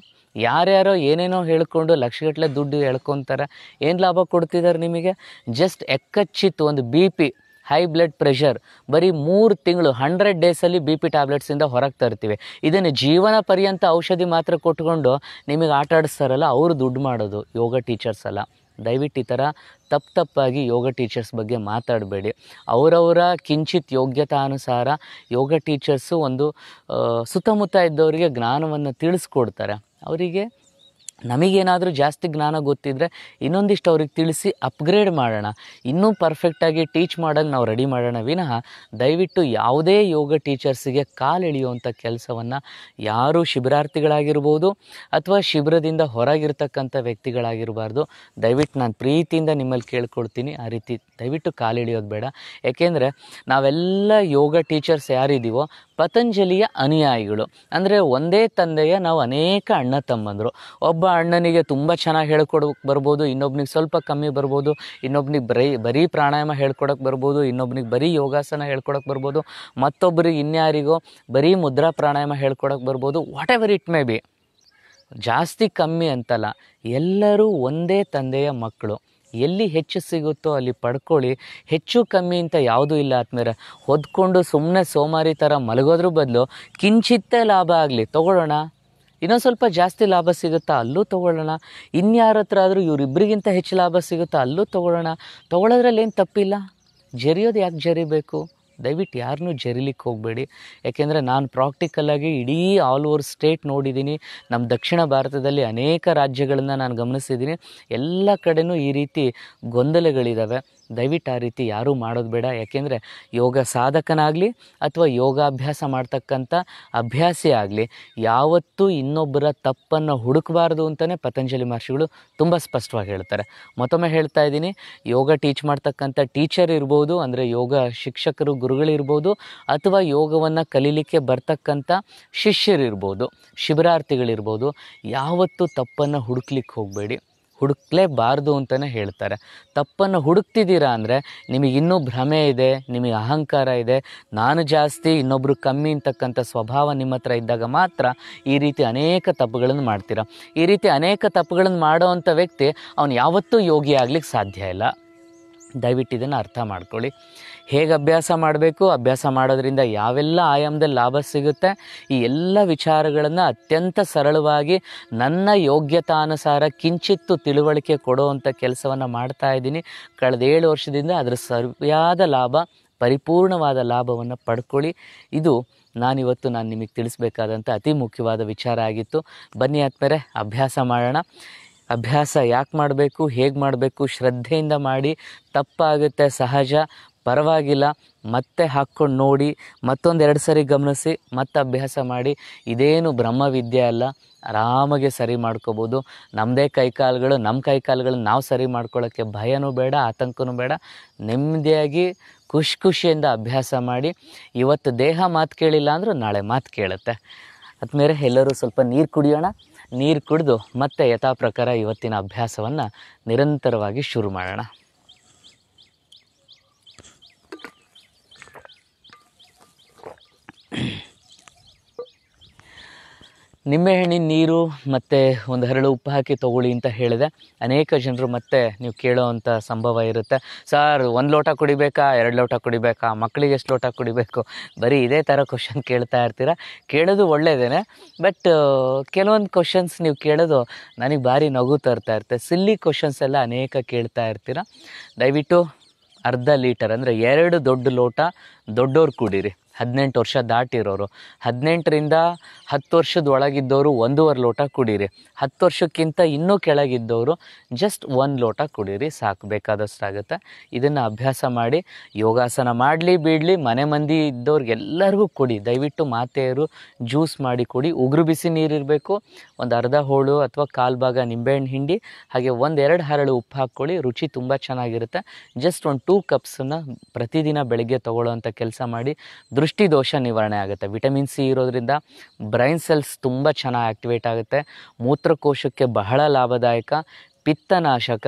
ಯಾರ್ಯಾರೋ ಏನೇನೋ ಹೇಳ್ಕೊಂಡು ಲಕ್ಷಗಟ್ಟಲೆ ದುಡ್ಡು ಹೇಳ್ಕೊತಾರೆ ಏನು ಲಾಭ ಕೊಡ್ತಿದ್ದಾರೆ ನಿಮಗೆ ಜಸ್ಟ್ ಎಕ್ಕಚ್ಚಿತ್ತು ಒಂದು B P high blood pressure ಬರೀ ಮೂರು ತಿಂಗಳು ಹಂಡ್ರೆಡ್ ಡೇಸಲ್ಲಿ ಬಿ ಪಿ ಟ್ಯಾಬ್ಲೆಟ್ಸಿಂದ ಹೊರಗೆ ತರ್ತೀವಿ ಇದನ್ನು ಜೀವನ ಪರ್ಯಂತ ಔಷಧಿ ಮಾತ್ರ ಕೊಟ್ಕೊಂಡು ನಿಮಗೆ ಆಟ ಆಡಿಸ್ತಾರಲ್ಲ ಅವರು ದುಡ್ಡು ಮಾಡೋದು ಯೋಗ ಟೀಚರ್ಸ್ ಅಲ್ಲ ದಯವಿಟ್ಟು ಈ ಥರ ತಪ್ಪು ತಪ್ಪಾಗಿ ಯೋಗ ಟೀಚರ್ಸ್ ಬಗ್ಗೆ ಮಾತಾಡಬೇಡಿ ಅವರವರ ಕಿಂಚಿತ್ ಅನುಸಾರ ಯೋಗ ಟೀಚರ್ಸು ಒಂದು ಸುತ್ತಮುತ್ತ ಇದ್ದವರಿಗೆ ಜ್ಞಾನವನ್ನು ತಿಳಿಸ್ಕೊಡ್ತಾರೆ ಅವರಿಗೆ ನಮಗೇನಾದರೂ ಜಾಸ್ತಿ ಜ್ಞಾನ ಗೊತ್ತಿದ್ದರೆ ಇನ್ನೊಂದಿಷ್ಟು ಅವ್ರಿಗೆ ತಿಳಿಸಿ ಅಪ್ಗ್ರೇಡ್ ಮಾಡೋಣ ಇನ್ನೂ ಪರ್ಫೆಕ್ಟಾಗಿ ಟೀಚ್ ಮಾಡಲು ನಾವು ರೆಡಿ ಮಾಡೋಣ ವಿನಃ ದಯವಿಟ್ಟು ಯಾವುದೇ ಯೋಗ ಟೀಚರ್ಸಿಗೆ ಕಾಲೆಳೆಯುವಂಥ ಕೆಲಸವನ್ನು ಯಾರು ಶಿಬಿರಾರ್ಥಿಗಳಾಗಿರ್ಬೋದು ಅಥವಾ ಶಿಬಿರದಿಂದ ಹೊರಗಿರ್ತಕ್ಕಂಥ ವ್ಯಕ್ತಿಗಳಾಗಿರಬಾರ್ದು ದಯವಿಟ್ಟು ನಾನು ಪ್ರೀತಿಯಿಂದ ನಿಮ್ಮಲ್ಲಿ ಕೇಳ್ಕೊಳ್ತೀನಿ ಆ ರೀತಿ ದಯವಿಟ್ಟು ಕಾಲೆಳೆಯೋದು ಬೇಡ ಯಾಕೆಂದರೆ ನಾವೆಲ್ಲ ಯೋಗ ಟೀಚರ್ಸ್ ಯಾರಿದ್ದೀವೋ ಪತಂಜಲಿಯ ಅನುಯಾಯಿಗಳು ಅಂದರೆ ಒಂದೇ ತಂದೆಯ ನಾವು ಅನೇಕ ಅಣ್ಣ ತಮ್ಮಂದರು ಒಬ್ಬ ಅಣ್ಣನಿಗೆ ತುಂಬ ಚೆನ್ನಾಗಿ ಹೇಳ್ಕೊಡೋಕೆ ಬರ್ಬೋದು ಇನ್ನೊಬ್ನಿಗೆ ಸ್ವಲ್ಪ ಕಮ್ಮಿ ಬರ್ಬೋದು ಇನ್ನೊಬ್ನಿಗೆ ಬರೀ ಬರೀ ಪ್ರಾಣಾಯಾಮ ಹೇಳ್ಕೊಡೋಕೆ ಬರ್ಬೋದು ಇನ್ನೊಬ್ನಿಗೆ ಬರೀ ಯೋಗಾಸನ ಹೇಳ್ಕೊಡೋಕೆ ಬರ್ಬೋದು ಮತ್ತೊಬ್ಬರಿಗೆ ಇನ್ಯಾರಿಗೋ ಬರೀ ಮುದ್ರಾ ಪ್ರಾಣಾಯಾಮ ಹೇಳ್ಕೊಡೋಕೆ ಬರ್ಬೋದು whatever it may be ಜಾಸ್ತಿ ಕಮ್ಮಿ ಅಂತಲ್ಲ ಎಲ್ಲರೂ ಒಂದೇ ತಂದೆಯ ಮಕ್ಕಳು ಎಲ್ಲಿ ಹೆಚ್ಚು ಸಿಗುತ್ತೋ ಅಲ್ಲಿ ಪಡ್ಕೊಳ್ಳಿ ಹೆಚ್ಚು ಕಮ್ಮಿ ಅಂತ ಯಾವುದೂ ಇಲ್ಲ ಆದ್ಮೇಲೆ ಹೊದ್ಕೊಂಡು ಸುಮ್ಮನೆ ಸೋಮಾರಿ ಥರ ಮಲಗೋದ್ರ ಬದಲು ಕಿಂಚಿತ್ತೇ ಲಾಭ ಆಗಲಿ ತೊಗೊಳ್ಳೋಣ ಇನ್ನೊಂದು ಸ್ವಲ್ಪ ಜಾಸ್ತಿ ಲಾಭ ಸಿಗುತ್ತಾ ಅಲ್ಲೂ ತೊಗೊಳ್ಳೋಣ ಇನ್ಯಾರ ಹತ್ರ ಆದರೂ ಇವರಿಬ್ಬರಿಗಿಂತ ಹೆಚ್ಚು ಲಾಭ ಸಿಗುತ್ತಾ ಅಲ್ಲೂ ತೊಗೊಳ್ಳೋಣ ತೊಗೊಳೋದ್ರಲ್ಲಿ ಏನು ತಪ್ಪಿಲ್ಲ ಜರಿಯೋದು ಯಾಕೆ ಜರಿಬೇಕು ದಯವಿಟ್ಟು ಯಾರನ್ನೂ ಜರಿಲಿಕ್ಕೆ ಹೋಗಬೇಡಿ ಯಾಕೆಂದರೆ ನಾನು ಪ್ರಾಕ್ಟಿಕಲ್ಲಾಗಿ ಇಡೀ ಆಲ್ ಓವರ್ ಸ್ಟೇಟ್ ನೋಡಿದ್ದೀನಿ ನಮ್ಮ ದಕ್ಷಿಣ ಭಾರತದಲ್ಲಿ ಅನೇಕ ರಾಜ್ಯಗಳನ್ನು ನಾನು ಗಮನಿಸಿದ್ದೀನಿ ಎಲ್ಲ ಕಡೆಯೂ ಈ ರೀತಿ ಗೊಂದಲಗಳಿದ್ದಾವೆ ದಯವಿಟ್ಟು ಆ ರೀತಿ ಯಾರೂ ಮಾಡೋದು ಬೇಡ ಯಾಕೆಂದರೆ ಯೋಗ ಸಾಧಕನಾಗಲಿ ಅಥವಾ ಯೋಗಾಭ್ಯಾಸ ಮಾಡ್ತಕ್ಕಂಥ ಅಭ್ಯಾಸಿ ಆಗಲಿ ಯಾವತ್ತೂ ಇನ್ನೊಬ್ಬರ ತಪ್ಪನ್ನು ಹುಡುಕಬಾರ್ದು ಅಂತಲೇ ಪತಂಜಲಿ ಮಹರ್ಷಿಗಳು ತುಂಬ ಸ್ಪಷ್ಟವಾಗಿ ಹೇಳ್ತಾರೆ ಮತ್ತೊಮ್ಮೆ ಹೇಳ್ತಾ ಇದ್ದೀನಿ ಯೋಗ ಟೀಚ್ ಮಾಡ್ತಕ್ಕಂಥ ಟೀಚರ್ ಇರ್ಬೋದು ಅಂದರೆ ಯೋಗ ಶಿಕ್ಷಕರು ಗುರುಗಳಿರ್ಬೋದು ಅಥವಾ ಯೋಗವನ್ನು ಕಲೀಲಿಕ್ಕೆ ಬರ್ತಕ್ಕಂಥ ಶಿಷ್ಯರಿರ್ಬೋದು ಶಿಬಿರಾರ್ಥಿಗಳಿರ್ಬೋದು ಯಾವತ್ತೂ ತಪ್ಪನ್ನು ಹುಡುಕ್ಲಿಕ್ಕೆ ಹೋಗಬೇಡಿ ಹುಡುಕ್ಲೇಬಾರ್ದು ಅಂತಲೇ ಹೇಳ್ತಾರೆ ತಪ್ಪನ್ನು ಹುಡುಕ್ತಿದ್ದೀರಾ ಅಂದರೆ ನಿಮಗೆ ಭ್ರಮೆ ಇದೆ ನಿಮಗೆ ಅಹಂಕಾರ ಇದೆ ನಾನು ಜಾಸ್ತಿ ಇನ್ನೊಬ್ಬರು ಕಮ್ಮಿ ಅಂತಕ್ಕಂಥ ಸ್ವಭಾವ ನಿಮ್ಮ ಹತ್ರ ಇದ್ದಾಗ ಮಾತ್ರ ಈ ರೀತಿ ಅನೇಕ ತಪ್ಪುಗಳನ್ನು ಮಾಡ್ತೀರ ಈ ರೀತಿ ಅನೇಕ ತಪ್ಪುಗಳನ್ನು ಮಾಡೋ ಅಂಥ ವ್ಯಕ್ತಿ ಅವನು ಯಾವತ್ತೂ ಯೋಗಿ ಆಗ್ಲಿಕ್ಕೆ ಸಾಧ್ಯ ಇಲ್ಲ ದಯವಿಟ್ಟು ಇದನ್ನು ಅರ್ಥ ಮಾಡ್ಕೊಳ್ಳಿ ಹೇಗೆ ಅಭ್ಯಾಸ ಮಾಡಬೇಕು ಅಭ್ಯಾಸ ಮಾಡೋದ್ರಿಂದ ಯಾವೆಲ್ಲ ಆಯಾಮದಲ್ಲಿ ಲಾಭ ಸಿಗುತ್ತೆ ಈ ಎಲ್ಲ ವಿಚಾರಗಳನ್ನು ಅತ್ಯಂತ ಸರಳವಾಗಿ ನನ್ನ ಯೋಗ್ಯತಾನುಸಾರ ಕಿಂಚಿತ್ತು ತಿಳುವಳಿಕೆ ಕೊಡುವಂಥ ಕೆಲಸವನ್ನು ಮಾಡ್ತಾ ಇದ್ದೀನಿ ಕಳೆದ ಏಳು ವರ್ಷದಿಂದ ಅದರ ಸರಿಯಾದ ಲಾಭ ಪರಿಪೂರ್ಣವಾದ ಲಾಭವನ್ನು ಪಡ್ಕೊಳ್ಳಿ ಇದು ನಾನಿವತ್ತು ನಾನು ನಿಮಗೆ ತಿಳಿಸ್ಬೇಕಾದಂಥ ಅತಿ ಮುಖ್ಯವಾದ ವಿಚಾರ ಆಗಿತ್ತು ಬನ್ನಿ ಆದ್ಮೇಲೆ ಅಭ್ಯಾಸ ಮಾಡೋಣ ಅಭ್ಯಾಸ ಯಾಕೆ ಮಾಡಬೇಕು ಹೇಗೆ ಮಾಡಬೇಕು ಶ್ರದ್ಧೆಯಿಂದ ಮಾಡಿ ತಪ್ಪಾಗುತ್ತೆ ಸಹಜ ಪರವಾಗಿಲ್ಲ ಮತ್ತೆ ಹಾಕ್ಕೊಂಡು ನೋಡಿ ಮತ್ತೊಂದೆರಡು ಸರಿ ಗಮನಿಸಿ ಮತ್ತೆ ಅಭ್ಯಾಸ ಮಾಡಿ ಇದೇನು ಬ್ರಹ್ಮವಿದ್ಯೆ ಅಲ್ಲ ಆರಾಮಾಗೆ ಸರಿ ಮಾಡ್ಕೋಬೋದು ನಮ್ಮದೇ ಕೈಕಾಲುಗಳು ನಮ್ಮ ಕೈಕಾಲುಗಳನ್ನ ನಾವು ಸರಿ ಮಾಡ್ಕೊಳ್ಳೋಕ್ಕೆ ಭಯನೂ ಬೇಡ ಆತಂಕವೂ ಬೇಡ ನೆಮ್ಮದಿಯಾಗಿ ಖುಷಿ ಖುಷಿಯಿಂದ ಅಭ್ಯಾಸ ಮಾಡಿ ಇವತ್ತು ದೇಹ ಮಾತು ಕೇಳಿಲ್ಲ ಅಂದರೂ ನಾಳೆ ಮಾತು ಕೇಳುತ್ತೆ ಅದ್ಮೇಲೆ ಎಲ್ಲರೂ ಸ್ವಲ್ಪ ನೀರು ಕುಡಿಯೋಣ ನೀರು ಕುಡಿದು ಮತ್ತೆ ಯಥಾ ಪ್ರಕಾರ ಇವತ್ತಿನ ಅಭ್ಯಾಸವನ್ನು ನಿರಂತರವಾಗಿ ಶುರು ಮಾಡೋಣ ನಿಂಬೆಹಣ್ಣಿನ ನೀರು ಮತ್ತು ಒಂದು ಹರಳು ಉಪ್ಪು ಹಾಕಿ ತೊಗೊಳ್ಳಿ ಅಂತ ಹೇಳಿದೆ ಅನೇಕ ಜನರು ಮತ್ತೆ ನೀವು ಕೇಳೋ ಅಂಥ ಸಂಭವ ಇರುತ್ತೆ ಸರ್ ಒಂದು ಲೋಟ ಕುಡಿಬೇಕಾ ಎರಡು ಲೋಟ ಕುಡಿಬೇಕಾ ಮಕ್ಕಳಿಗೆ ಎಷ್ಟು ಲೋಟ ಕುಡಿಬೇಕು ಬರೀ ಇದೇ ಥರ ಕ್ವಶನ್ ಕೇಳ್ತಾ ಇರ್ತೀರ ಕೇಳೋದು ಒಳ್ಳೆಯದೇನೆ ಬಟ್ ಕೆಲವೊಂದು ಕ್ವಶನ್ಸ್ ನೀವು ಕೇಳೋದು ನನಗೆ ಭಾರಿ ನಗು ತರ್ತಾ ಇರುತ್ತೆ ಸಿಲ್ಲಿ ಕ್ವಶನ್ಸ್ ಎಲ್ಲ ಅನೇಕ ಕೇಳ್ತಾ ಇರ್ತೀರ ದಯವಿಟ್ಟು ಅರ್ಧ ಲೀಟರ್ ಅಂದರೆ ಎರಡು ದೊಡ್ಡ ಲೋಟ ದೊಡ್ಡೋರು ಕುಡೀರಿ ಹದಿನೆಂಟು ವರ್ಷ ದಾಟಿರೋರು ಹದಿನೆಂಟರಿಂದ ಹತ್ತು ವರ್ಷದ ಒಳಗಿದ್ದವರು ಒಂದೂವರೆ ಲೋಟ ಕುಡೀರಿ ಹತ್ತು ವರ್ಷಕ್ಕಿಂತ ಇನ್ನೂ ಕೆಳಗಿದ್ದವರು ಜಸ್ಟ್ ಒಂದು ಲೋಟ ಕುಡೀರಿ ಸಾಕು ಬೇಕಾದಷ್ಟಾಗುತ್ತೆ ಇದನ್ನು ಅಭ್ಯಾಸ ಮಾಡಿ ಯೋಗಾಸನ ಮಾಡಲಿ ಬಿಡಲಿ ಮನೆ ಮಂದಿ ಇದ್ದವ್ರಿಗೆಲ್ಲರಿಗೂ ಕೊಡಿ ದಯವಿಟ್ಟು ಮಾತೆಯರು ಜ್ಯೂಸ್ ಮಾಡಿ ಕೊಡಿ ಉಗುರು ಬಿಸಿ ನೀರಿರಬೇಕು ಒಂದು ಅರ್ಧ ಹೋಳು ಅಥವಾ ಕಾಲು ಭಾಗ ನಿಂಬೆಹಣ್ಣು ಹಿಂಡಿ ಹಾಗೆ ಒಂದೆರಡು ಹರಳು ಉಪ್ಪು ಹಾಕ್ಕೊಳ್ಳಿ ರುಚಿ ತುಂಬ ಚೆನ್ನಾಗಿರುತ್ತೆ ಜಸ್ಟ್ ಒಂದು ಟೂ ಕಪ್ಸನ್ನು ಪ್ರತಿದಿನ ಬೆಳಗ್ಗೆ ತೊಗೊಳ್ಳೋವಂಥ ಕೆಲಸ ಮಾಡಿ ದೃಷ್ಟಿದೋಷ ನಿವಾರಣೆ ಆಗುತ್ತೆ ವಿಟಮಿನ್ ಸಿ ಇರೋದ್ರಿಂದ ಬ್ರೈನ್ ಸೆಲ್ಸ್ ತುಂಬ ಚೆನ್ನಾಗಿ ಆಕ್ಟಿವೇಟ್ ಆಗುತ್ತೆ ಮೂತ್ರಕೋಶಕ್ಕೆ ಬಹಳ ಲಾಭದಾಯಕ ಪಿತ್ತನಾಶಕ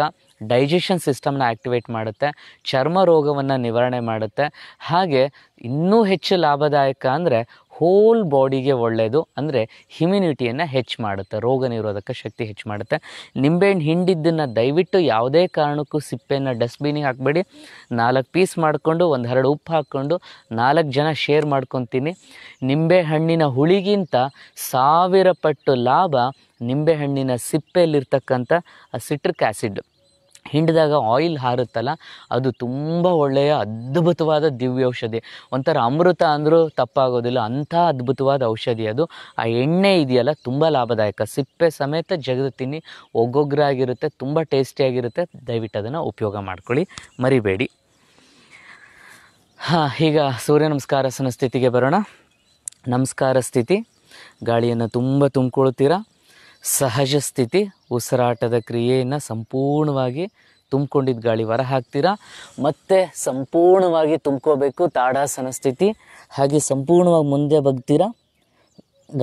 ಡೈಜೆಷನ್ ಸಿಸ್ಟಮ್ನ ಆ್ಯಕ್ಟಿವೇಟ್ ಮಾಡುತ್ತೆ ಚರ್ಮ ರೋಗವನ್ನು ನಿವಾರಣೆ ಮಾಡುತ್ತೆ ಹಾಗೆ ಇನ್ನೂ ಹೆಚ್ಚು ಲಾಭದಾಯಕ ಅಂದರೆ ಹೋಲ್ ಬಾಡಿಗೆ ಒಳ್ಳೆಯದು ಅಂದರೆ ಹಿಮ್ಯುನಿಟಿಯನ್ನು ಹೆಚ್ಚು ಮಾಡುತ್ತೆ ರೋಗ ನಿರೋಧಕ ಶಕ್ತಿ ಹೆಚ್ಚು ಮಾಡುತ್ತೆ ನಿಂಬೆಹಣ್ಣು ಹಿಂಡಿದ್ದನ್ನು ದಯವಿಟ್ಟು ಯಾವುದೇ ಕಾರಣಕ್ಕೂ ಸಿಪ್ಪೆಯನ್ನು ಡಸ್ಟ್ಬಿನಿಗೆ ಹಾಕಬೇಡಿ ನಾಲ್ಕು ಪೀಸ್ ಮಾಡಿಕೊಂಡು ಒಂದು ಎರಡು ಉಪ್ಪು ಹಾಕ್ಕೊಂಡು ನಾಲ್ಕು ಜನ ಶೇರ್ ಮಾಡ್ಕೊತೀನಿ ನಿಂಬೆಹಣ್ಣಿನ ಹುಳಿಗಿಂತ ಸಾವಿರ ಪಟ್ಟು ಲಾಭ ನಿಂಬೆಹಣ್ಣಿನ ಸಿಪ್ಪೆಯಲ್ಲಿರ್ತಕ್ಕಂಥ ಸಿಟ್ರಿಕ್ ಆ್ಯಸಿಡ್ ಹಿಂಡಿದಾಗ ಆಯಿಲ್ ಹಾರುತ್ತಲ್ಲ ಅದು ತುಂಬ ಒಳ್ಳೆಯ ಅದ್ಭುತವಾದ ದಿವ್ಯ ಔಷಧಿ ಒಂಥರ ಅಮೃತ ಅಂದರೂ ತಪ್ಪಾಗೋದಿಲ್ಲ ಅಂಥ ಅದ್ಭುತವಾದ ಔಷಧಿ ಅದು ಆ ಎಣ್ಣೆ ಇದೆಯಲ್ಲ ತುಂಬ ಲಾಭದಾಯಕ ಸಿಪ್ಪೆ ಸಮೇತ ಜಗದು ತಿನ್ನಿ ಆಗಿರುತ್ತೆ ತುಂಬ ಟೇಸ್ಟಿಯಾಗಿರುತ್ತೆ ದಯವಿಟ್ಟು ಅದನ್ನು ಉಪಯೋಗ ಮಾಡ್ಕೊಳ್ಳಿ ಮರಿಬೇಡಿ ಹಾಂ ಈಗ ಸೂರ್ಯ ನಮಸ್ಕಾರಸನ ಸ್ಥಿತಿಗೆ ಬರೋಣ ನಮಸ್ಕಾರ ಸ್ಥಿತಿ ಗಾಳಿಯನ್ನು ತುಂಬ ತುಂಬಿಕೊಳ್ತೀರಾ ಸಹಜ ಸ್ಥಿತಿ ಉಸಿರಾಟದ ಕ್ರಿಯೆಯನ್ನು ಸಂಪೂರ್ಣವಾಗಿ ತುಂಬ್ಕೊಂಡಿದ್ದ ಗಾಳಿ ಹೊರ ಹಾಕ್ತೀರಾ ಮತ್ತೆ ಸಂಪೂರ್ಣವಾಗಿ ತುಂಬ್ಕೋಬೇಕು ತಾಡಾಸನ ಸ್ಥಿತಿ ಹಾಗೆ ಸಂಪೂರ್ಣವಾಗಿ ಮುಂದೆ ಬಗ್ತೀರಾ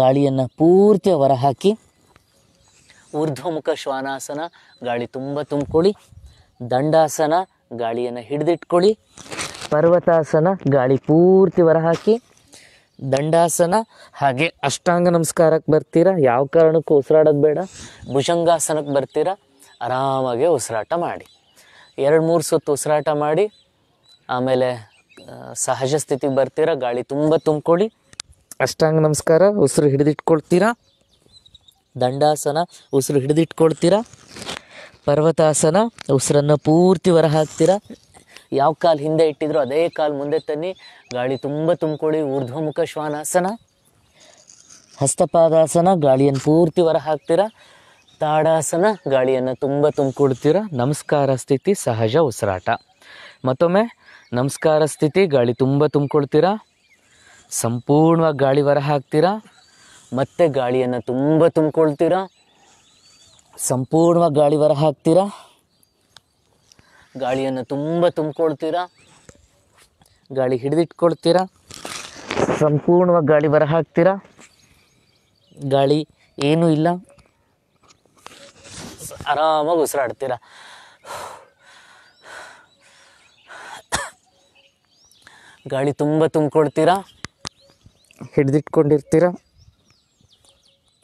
ಗಾಳಿಯನ್ನು ಪೂರ್ತಿ ಹೊರ ಹಾಕಿ ಊರ್ಧ್ವಮುಖ ಶ್ವಾನಾಸನ ಗಾಳಿ ತುಂಬ ತುಂಬ್ಕೊಳ್ಳಿ ದಂಡಾಸನ ಗಾಳಿಯನ್ನು ಹಿಡಿದಿಟ್ಕೊಳ್ಳಿ ಪರ್ವತಾಸನ ಗಾಳಿ ಪೂರ್ತಿ ಹೊರಹಾಕಿ ದಂಡಾಸನ ಹಾಗೆ ಅಷ್ಟಾಂಗ ನಮಸ್ಕಾರಕ್ಕೆ ಬರ್ತೀರಾ ಯಾವ ಕಾರಣಕ್ಕೂ ಉಸಿರಾಡೋದು ಬೇಡ ಭುಜಂಗಾಸನಕ್ಕೆ ಬರ್ತೀರಾ ಆರಾಮಾಗೆ ಉಸಿರಾಟ ಮಾಡಿ ಎರಡು ಮೂರು ಸುತ್ತು ಉಸಿರಾಟ ಮಾಡಿ ಆಮೇಲೆ ಸಹಜ ಸ್ಥಿತಿಗೆ ಬರ್ತೀರಾ ಗಾಳಿ ತುಂಬ ತುಂಬ್ಕೊಳ್ಳಿ ಅಷ್ಟಾಂಗ ನಮಸ್ಕಾರ ಉಸಿರು ಹಿಡಿದಿಟ್ಕೊಳ್ತೀರಾ ದಂಡಾಸನ ಉಸಿರು ಹಿಡಿದಿಟ್ಕೊಳ್ತೀರಾ ಪರ್ವತಾಸನ ಉಸಿರನ್ನು ಪೂರ್ತಿ ಹೊರ ಯಾವ ಕಾಲು ಹಿಂದೆ ಇಟ್ಟಿದ್ರು ಅದೇ ಕಾಲು ಮುಂದೆ ತನ್ನಿ ಗಾಳಿ ತುಂಬ ತುಂಬಿಕೊಳ್ಳಿ ಊರ್ಧ್ವಮುಖ ಶ್ವಾನಾಸನ ಹಸ್ತಪಾದಾಸನ ಗಾಳಿಯನ್ನು ಪೂರ್ತಿ ಹೊರ ಹಾಕ್ತೀರ ತಾಡಾಸನ ಗಾಳಿಯನ್ನು ತುಂಬ ತುಂಬಿಕೊಡ್ತೀರ ನಮಸ್ಕಾರ ಸ್ಥಿತಿ ಸಹಜ ಉಸಿರಾಟ ಮತ್ತೊಮ್ಮೆ ನಮಸ್ಕಾರ ಸ್ಥಿತಿ ಗಾಳಿ ತುಂಬ ತುಂಬ್ಕೊಳ್ತೀರಾ ಸಂಪೂರ್ಣವಾಗಿ ಗಾಳಿ ಹೊರ ಹಾಕ್ತೀರ ಮತ್ತೆ ಗಾಳಿಯನ್ನು ತುಂಬ ತುಂಬ್ಕೊಳ್ತೀರಾ ಸಂಪೂರ್ಣವಾಗಿ ಗಾಳಿ ಹೊರ ಹಾಕ್ತೀರಾ ಗಾಳಿಯನ್ನು ತುಂಬ ತುಂಬಿಕೊಳ್ತೀರಾ ಗಾಳಿ ಹಿಡಿದಿಟ್ಕೊಳ್ತೀರಾ ಸಂಪೂರ್ಣವಾಗಿ ಗಾಳಿ ಬರ ಹಾಕ್ತೀರಾ ಗಾಳಿ ಏನೂ ಇಲ್ಲ ಆರಾಮಾಗಿ ಉಸಿರಾಡ್ತೀರ ಗಾಳಿ ತುಂಬ ತುಂಬಿಕೊಳ್ತೀರಾ ಹಿಡಿದಿಟ್ಕೊಂಡಿರ್ತೀರ